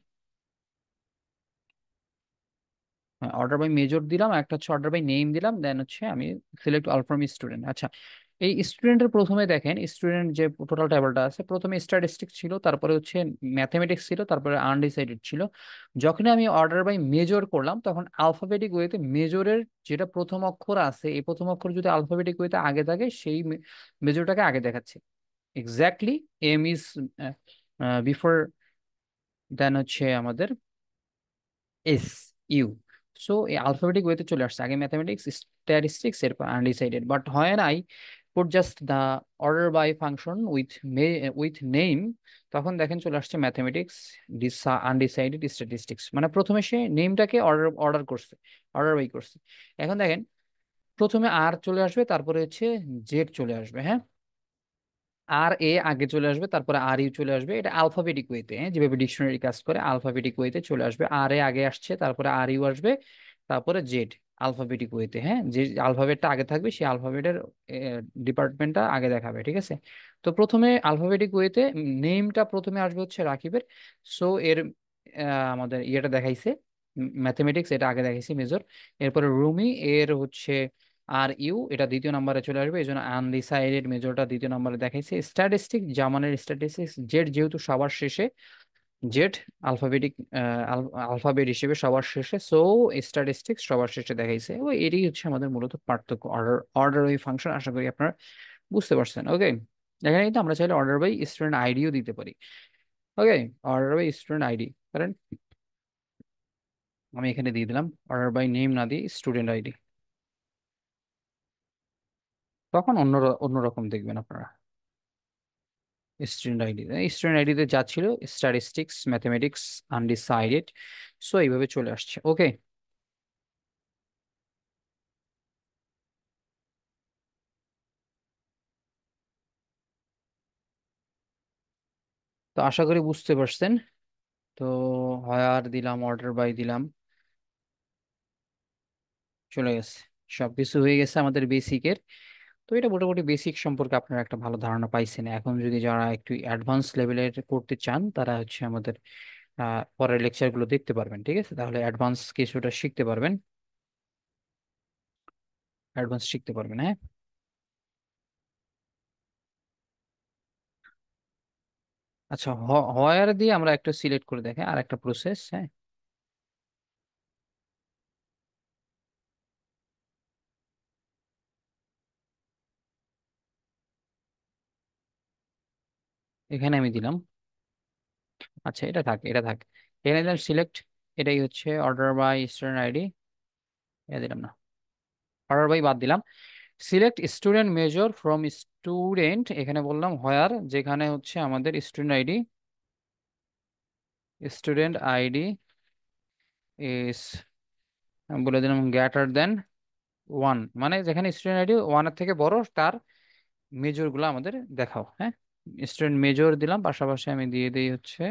order by major দিলাম একটা হচ্ছে অর্ডার বাই নেম দিলাম দেন হচ্ছে আমি সিলেক্ট অল ফ্রম স্টুডেন্ট আচ্ছা এই স্টুডেন্টের প্রথমে দেখেন স্টুডেন্ট যে টোটাল টেবলটা আছে প্রথমে স্ট্যাটিস্টিক ছিল তারপরে হচ্ছে ম্যাথমেটিক্স ছিল তারপরে আনডিসাইডেড ছিল যখনই আমি অর্ডার বাই মেজর করলাম তখন আলফাবেটিক ওয়েতে মেজরের যেটা প্রথম অক্ষর আছে এই প্রথম অক্ষর যদি আলফাবেটিক ওয়েতে আগে থাকে সেই মেজরটাকে আগে দেখাচ্ছে exactly M is before then হচ্ছে আমাদের এস ইউ সো এই আলফাবেটিক ওয়েতে চলে আসছে আগে ম্যাথামেটিক্স স্ট্যাটিস্টিক্স এরপর আনডিসাইডেড বাট হয় নাই put just the order by function with may with name তখন দেখেন চলে আসছে ম্যাথমেটিক্স আনডিসাইডেড স্ট্যাটিস্টিক্স মানে প্রথমে সে নেমটাকে অর্ডার অর্ডার করছে অর্ডার বাই করছে এখন দেখেন প্রথমে আর চলে আসবে তারপরে হচ্ছে জেড চলে আসবে হ্যাঁ আর এ আগে চলে আসবে তারপরে আর ইউ চলে আসবে এটা আলফাবেটিক ওয়েতে হ্যাঁ যেভাবে ডিকশনারি কাজ করে আলফাবেটিক ওয়েতে চলে আসবে আর এ আগে আসছে তারপরে আর ইউ আসবে তারপরে জেড আলফাবেটিক ওয়েতে হ্যাঁ যে আলফাবেটটা আগে থাকবে সেই আলফাবেটের ডিপার্টমেন্টটা আগে দেখাবে ঠিক আছে তো প্রথমে আলফাবেটিক ওয়েতে নেমটা প্রথমে আসবে হচ্ছে রাকিবের সো এর আমাদের ইয়েটা দেখাইছে ম্যাথমেটিক্স এটা আগে দেখাইছি মেজর এরপরে রুমি এর হচ্ছে আর ইউ এটা দ্বিতীয় নম্বরে চলে আসবে এই জন্য আনডিসাইডেড মেজরটা দ্বিতীয় নম্বরে দেখাইছে স্ট্যাটিস্টিক জামানের স্ট্যাটিস্টিক্স জেড যেহেতু সবার শেষে জেড আলফাবেটিক আলফাবেট হিসেবে সবার শেষে সো স্ট্যাটিস্টিক্স সবার শেষে দেখাইছে এবং এটাই হচ্ছে আমাদের মূলত পার্থক্য অর্ডার অর্ডার ওই ফাংশন আশা করি আপনারা বুঝতে পারছেন ওকে এখানে কিন্তু আমরা চাইলে অর্ডার বাই স্টুডেন্ট আইডিও দিতে পারি okay order by student ID কারণ আমি এখানে দিয়ে দিলাম অর্ডার বাই নেম না দিয়ে স্টুডেন্ট আইডি তখন অন্য অন্যরকম দেখবেন আপনারা স্টুডেন্ট আইডি স্টুডেন্ট আইডিতে যা ছিল স্ট্যাটিস্টিক্স ম্যাথমেটিক্স আনডিসাইডেড সো এইভাবে চলে আসছে ওকে তো আশা করি বুঝতে পারছেন তো হায়ার দিলাম অর্ডার বাই দিলাম চলে গেছে সবকিছু হয়ে গেছে আমাদের বেসিকের তো এটা মোটামুটি বেসিক সম্পর্কে আপনারা একটা ভালো ধারণা পাইছেন এখন যদি যারা একটু অ্যাডভান্স লেভেলের করতে চান তারা হচ্ছে আমাদের পরের লেকচারগুলো দেখতে পারবেন ঠিক আছে তাহলে অ্যাডভান্স কিছুটা শিখতে পারবেন অ্যাডভান্স শিখতে পারবেন হ্যাঁ আচ্ছা হয়ার দিয়ে আমরা একটা সিলেক্ট করে দেখে আর একটা প্রসেস হ্যাঁ এখানে আমি দিলাম আচ্ছা এটা থাক এটা থাক এখানে দিলাম সিলেক্ট এটাই হচ্ছে অর্ডার বাই স্টুডেন্ট আইডি এটা দিলাম না অর্ডার বাই বাদ দিলাম select student major from student এখানে বললাম হয়ার যেখানে হচ্ছে আমাদের student ID student ID is বলে দিলাম গ্যাটার দেন ওয়ান মানে যেখানে স্টুডেন্ট আইডি ওয়ানের থেকে বড় তার মেজরগুলো আমাদের দেখাও হ্যাঁ স্টুডেন্ট মেজর দিলাম পাশাপাশি আমি দিয়ে দিই হচ্ছে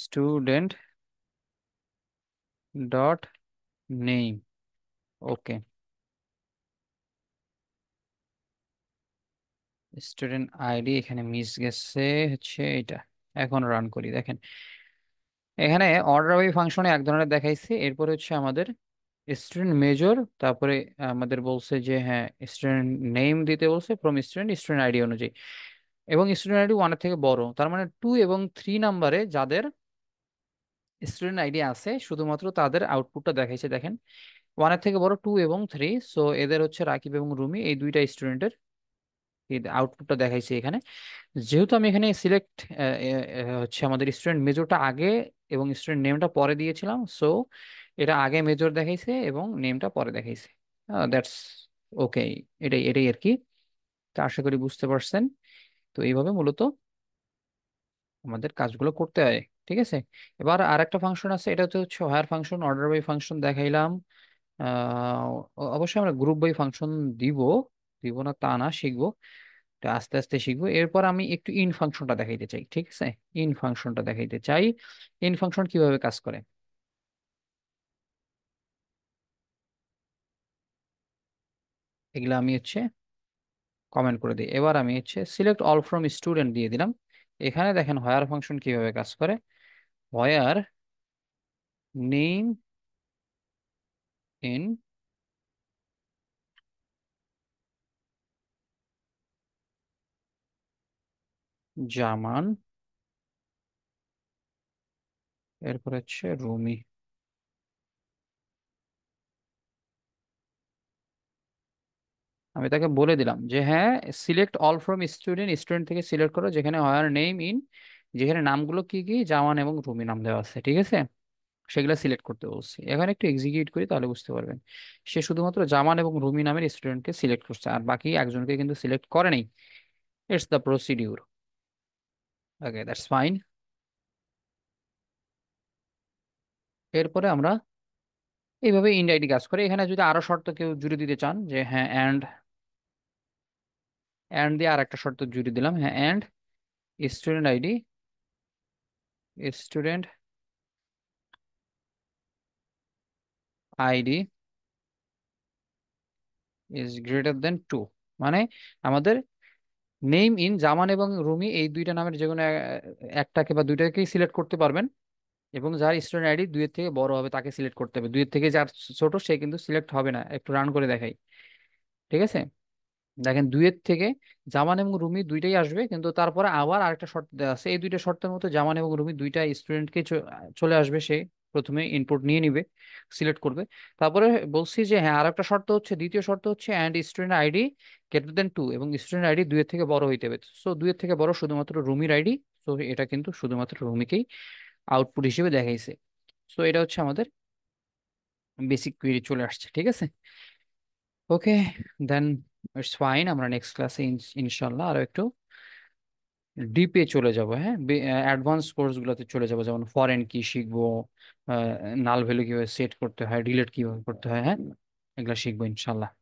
student dot name okay student ID এখানে মিস গেছে হচ্ছে এটা এখন রান করি দেখেন এখানে অর্ডার ওই ফাংশনে এক ধরনের দেখাইছি এরপরে হচ্ছে আমাদের স্টুডেন্ট মেজর তারপরে আমাদের বলছে যে হ্যাঁ স্টুডেন্ট নেম দিতে বলছে ফ্রম স্টুডেন্ট স্টুডেন্ট আইডি অনুযায়ী এবং স্টুডেন্ট আইডি ওয়ানের থেকে বড় তার মানে টু এবং থ্রি নাম্বারে যাদের স্টুডেন্ট আইডি আছে শুধুমাত্র তাদের আউটপুটটা দেখাইছে দেখেন ওয়ানের থেকে বড় টু এবং থ্রি সো এদের হচ্ছে রাকিব এবং রুমি এই দুইটা স্টুডেন্টের আউটপুটটা দেখাইছে এখানে যেহেতু আমি এখানে সিলেক্ট হচ্ছে আমাদের স্টুডেন্ট মেজরটা আগে এবং স্টুডেন্ট নেমটা পরে দিয়েছিলাম সো এটা আগে মেজর দেখাইছে এবং নেমটা পরে দেখাইছে দ্যাটস ওকে এটাই এটাই আর কি তো আশা করি বুঝতে পারছেন তো এইভাবে মূলত আমাদের কাজগুলো করতে হয় ঠিক আছে এবার আর একটা ফাংশন আছে এটা তো হচ্ছে where function order by function দেখাইলাম অবশ্যই আমরা গ্রুপ বাই ফাংশন দিব দিব না তা না শিখবো আস্তে আস্তে শিখবো এরপর আমি একটু ইন ফাংশনটা দেখাইতে চাই ঠিক আছে ইন ফাংশনটা দেখাইতে চাই ইন ফাংশন কিভাবে কাজ করে এগুলো আমি হচ্ছে কমেন্ট করে দিই এবার আমি হচ্ছে সিলেক্ট অল ফ্রম স্টুডেন্ট দিয়ে দিলাম এখানে দেখেন হয়ার ফাংশন কিভাবে কাজ করে হয়ার নেম ইন জামান এরপর হচ্ছে রুমি আমি তাকে বলে দিলাম যে হ্যাঁ select all from student student থেকে সিলেক্ট করো যেখানে হয়ার নেম ইন যেখানে নামগুলো কি কি জামান এবং রুমি নাম দেওয়া আছে ঠিক আছে সেগুলো সিলেক্ট করতে বলছি এখানে একটু এক্সিকিউট করি তাহলে বুঝতে পারবেন সে শুধুমাত্র জামান এবং রুমি নামের স্টুডেন্টকে সিলেক্ট করছে আর বাকি একজনকে কিন্তু সিলেক্ট করে নেই it's the procedure okay that's fine এরপরে আমরা এইভাবে ইন্ডাইটি কাজ করে এখানে যদি আরো শর্ত কেউ জুড়ে দিতে চান যে হ্যাঁ অ্যান্ড অ্যান্ড দিয়ে আর একটা শর্ত জুড়ে দিলাম হ্যাঁ and student ID student ID is greater than two মানে আমাদের নেম ইন জামান এবং রুমি এই দুইটা নামের যে কোনো একটাকে বা দুইটাকেই সিলেক্ট করতে পারবেন এবং যার স্টুডেন্ট আইডি দুইয়ের থেকে বড় হবে তাকে সিলেক্ট করতে হবে দুইয়ের থেকে যার ছোট সে কিন্তু সিলেক্ট হবে না একটু রান করে দেখাই ঠিক আছে দেখেন দুইয়ের থেকে জামান এবং রুমি দুইটাই আসবে কিন্তু তারপরে আবার আরেকটা শর্ত দেওয়া আছে এই দুইটা শর্তের মতো জামান এবং রুমি দুইটা স্টুডেন্টকে চলে আসবে সে প্রথমে ইনপুট নিয়ে নিবে সিলেক্ট করবে তারপরে বলছি যে হ্যাঁ আর একটা শর্ত হচ্ছে দ্বিতীয় শর্ত হচ্ছে and student ID greater than two এবং স্টুডেন্ট আইডি দুইয়ের থেকে বড় হইতে হবে সো দুইয়ের থেকে বড় শুধুমাত্র রুমির আইডি সো এটা কিন্তু শুধুমাত্র রুমিকেই আউটপুট হিসেবে দেখাইছে সো এটা হচ্ছে আমাদের বেসিক কোয়েরি চলে আসছে ঠিক আছে ওকে দেন ইটস ফাইন আমরা নেক্সট ক্লাসে ইনশাল্লাহ আরো একটু ডিপে চলে যাব হ্যাঁ অ্যাডভান্স কোর্সগুলোতে uh, চলে যাব যেমন ফরেন কি শিখবো নাল uh, ভ্যালু কিভাবে সেট করতে হয় ডিলেট কিভাবে করতে হয় হ্যাঁ এগুলো শিখবো ইনশাল্লাহ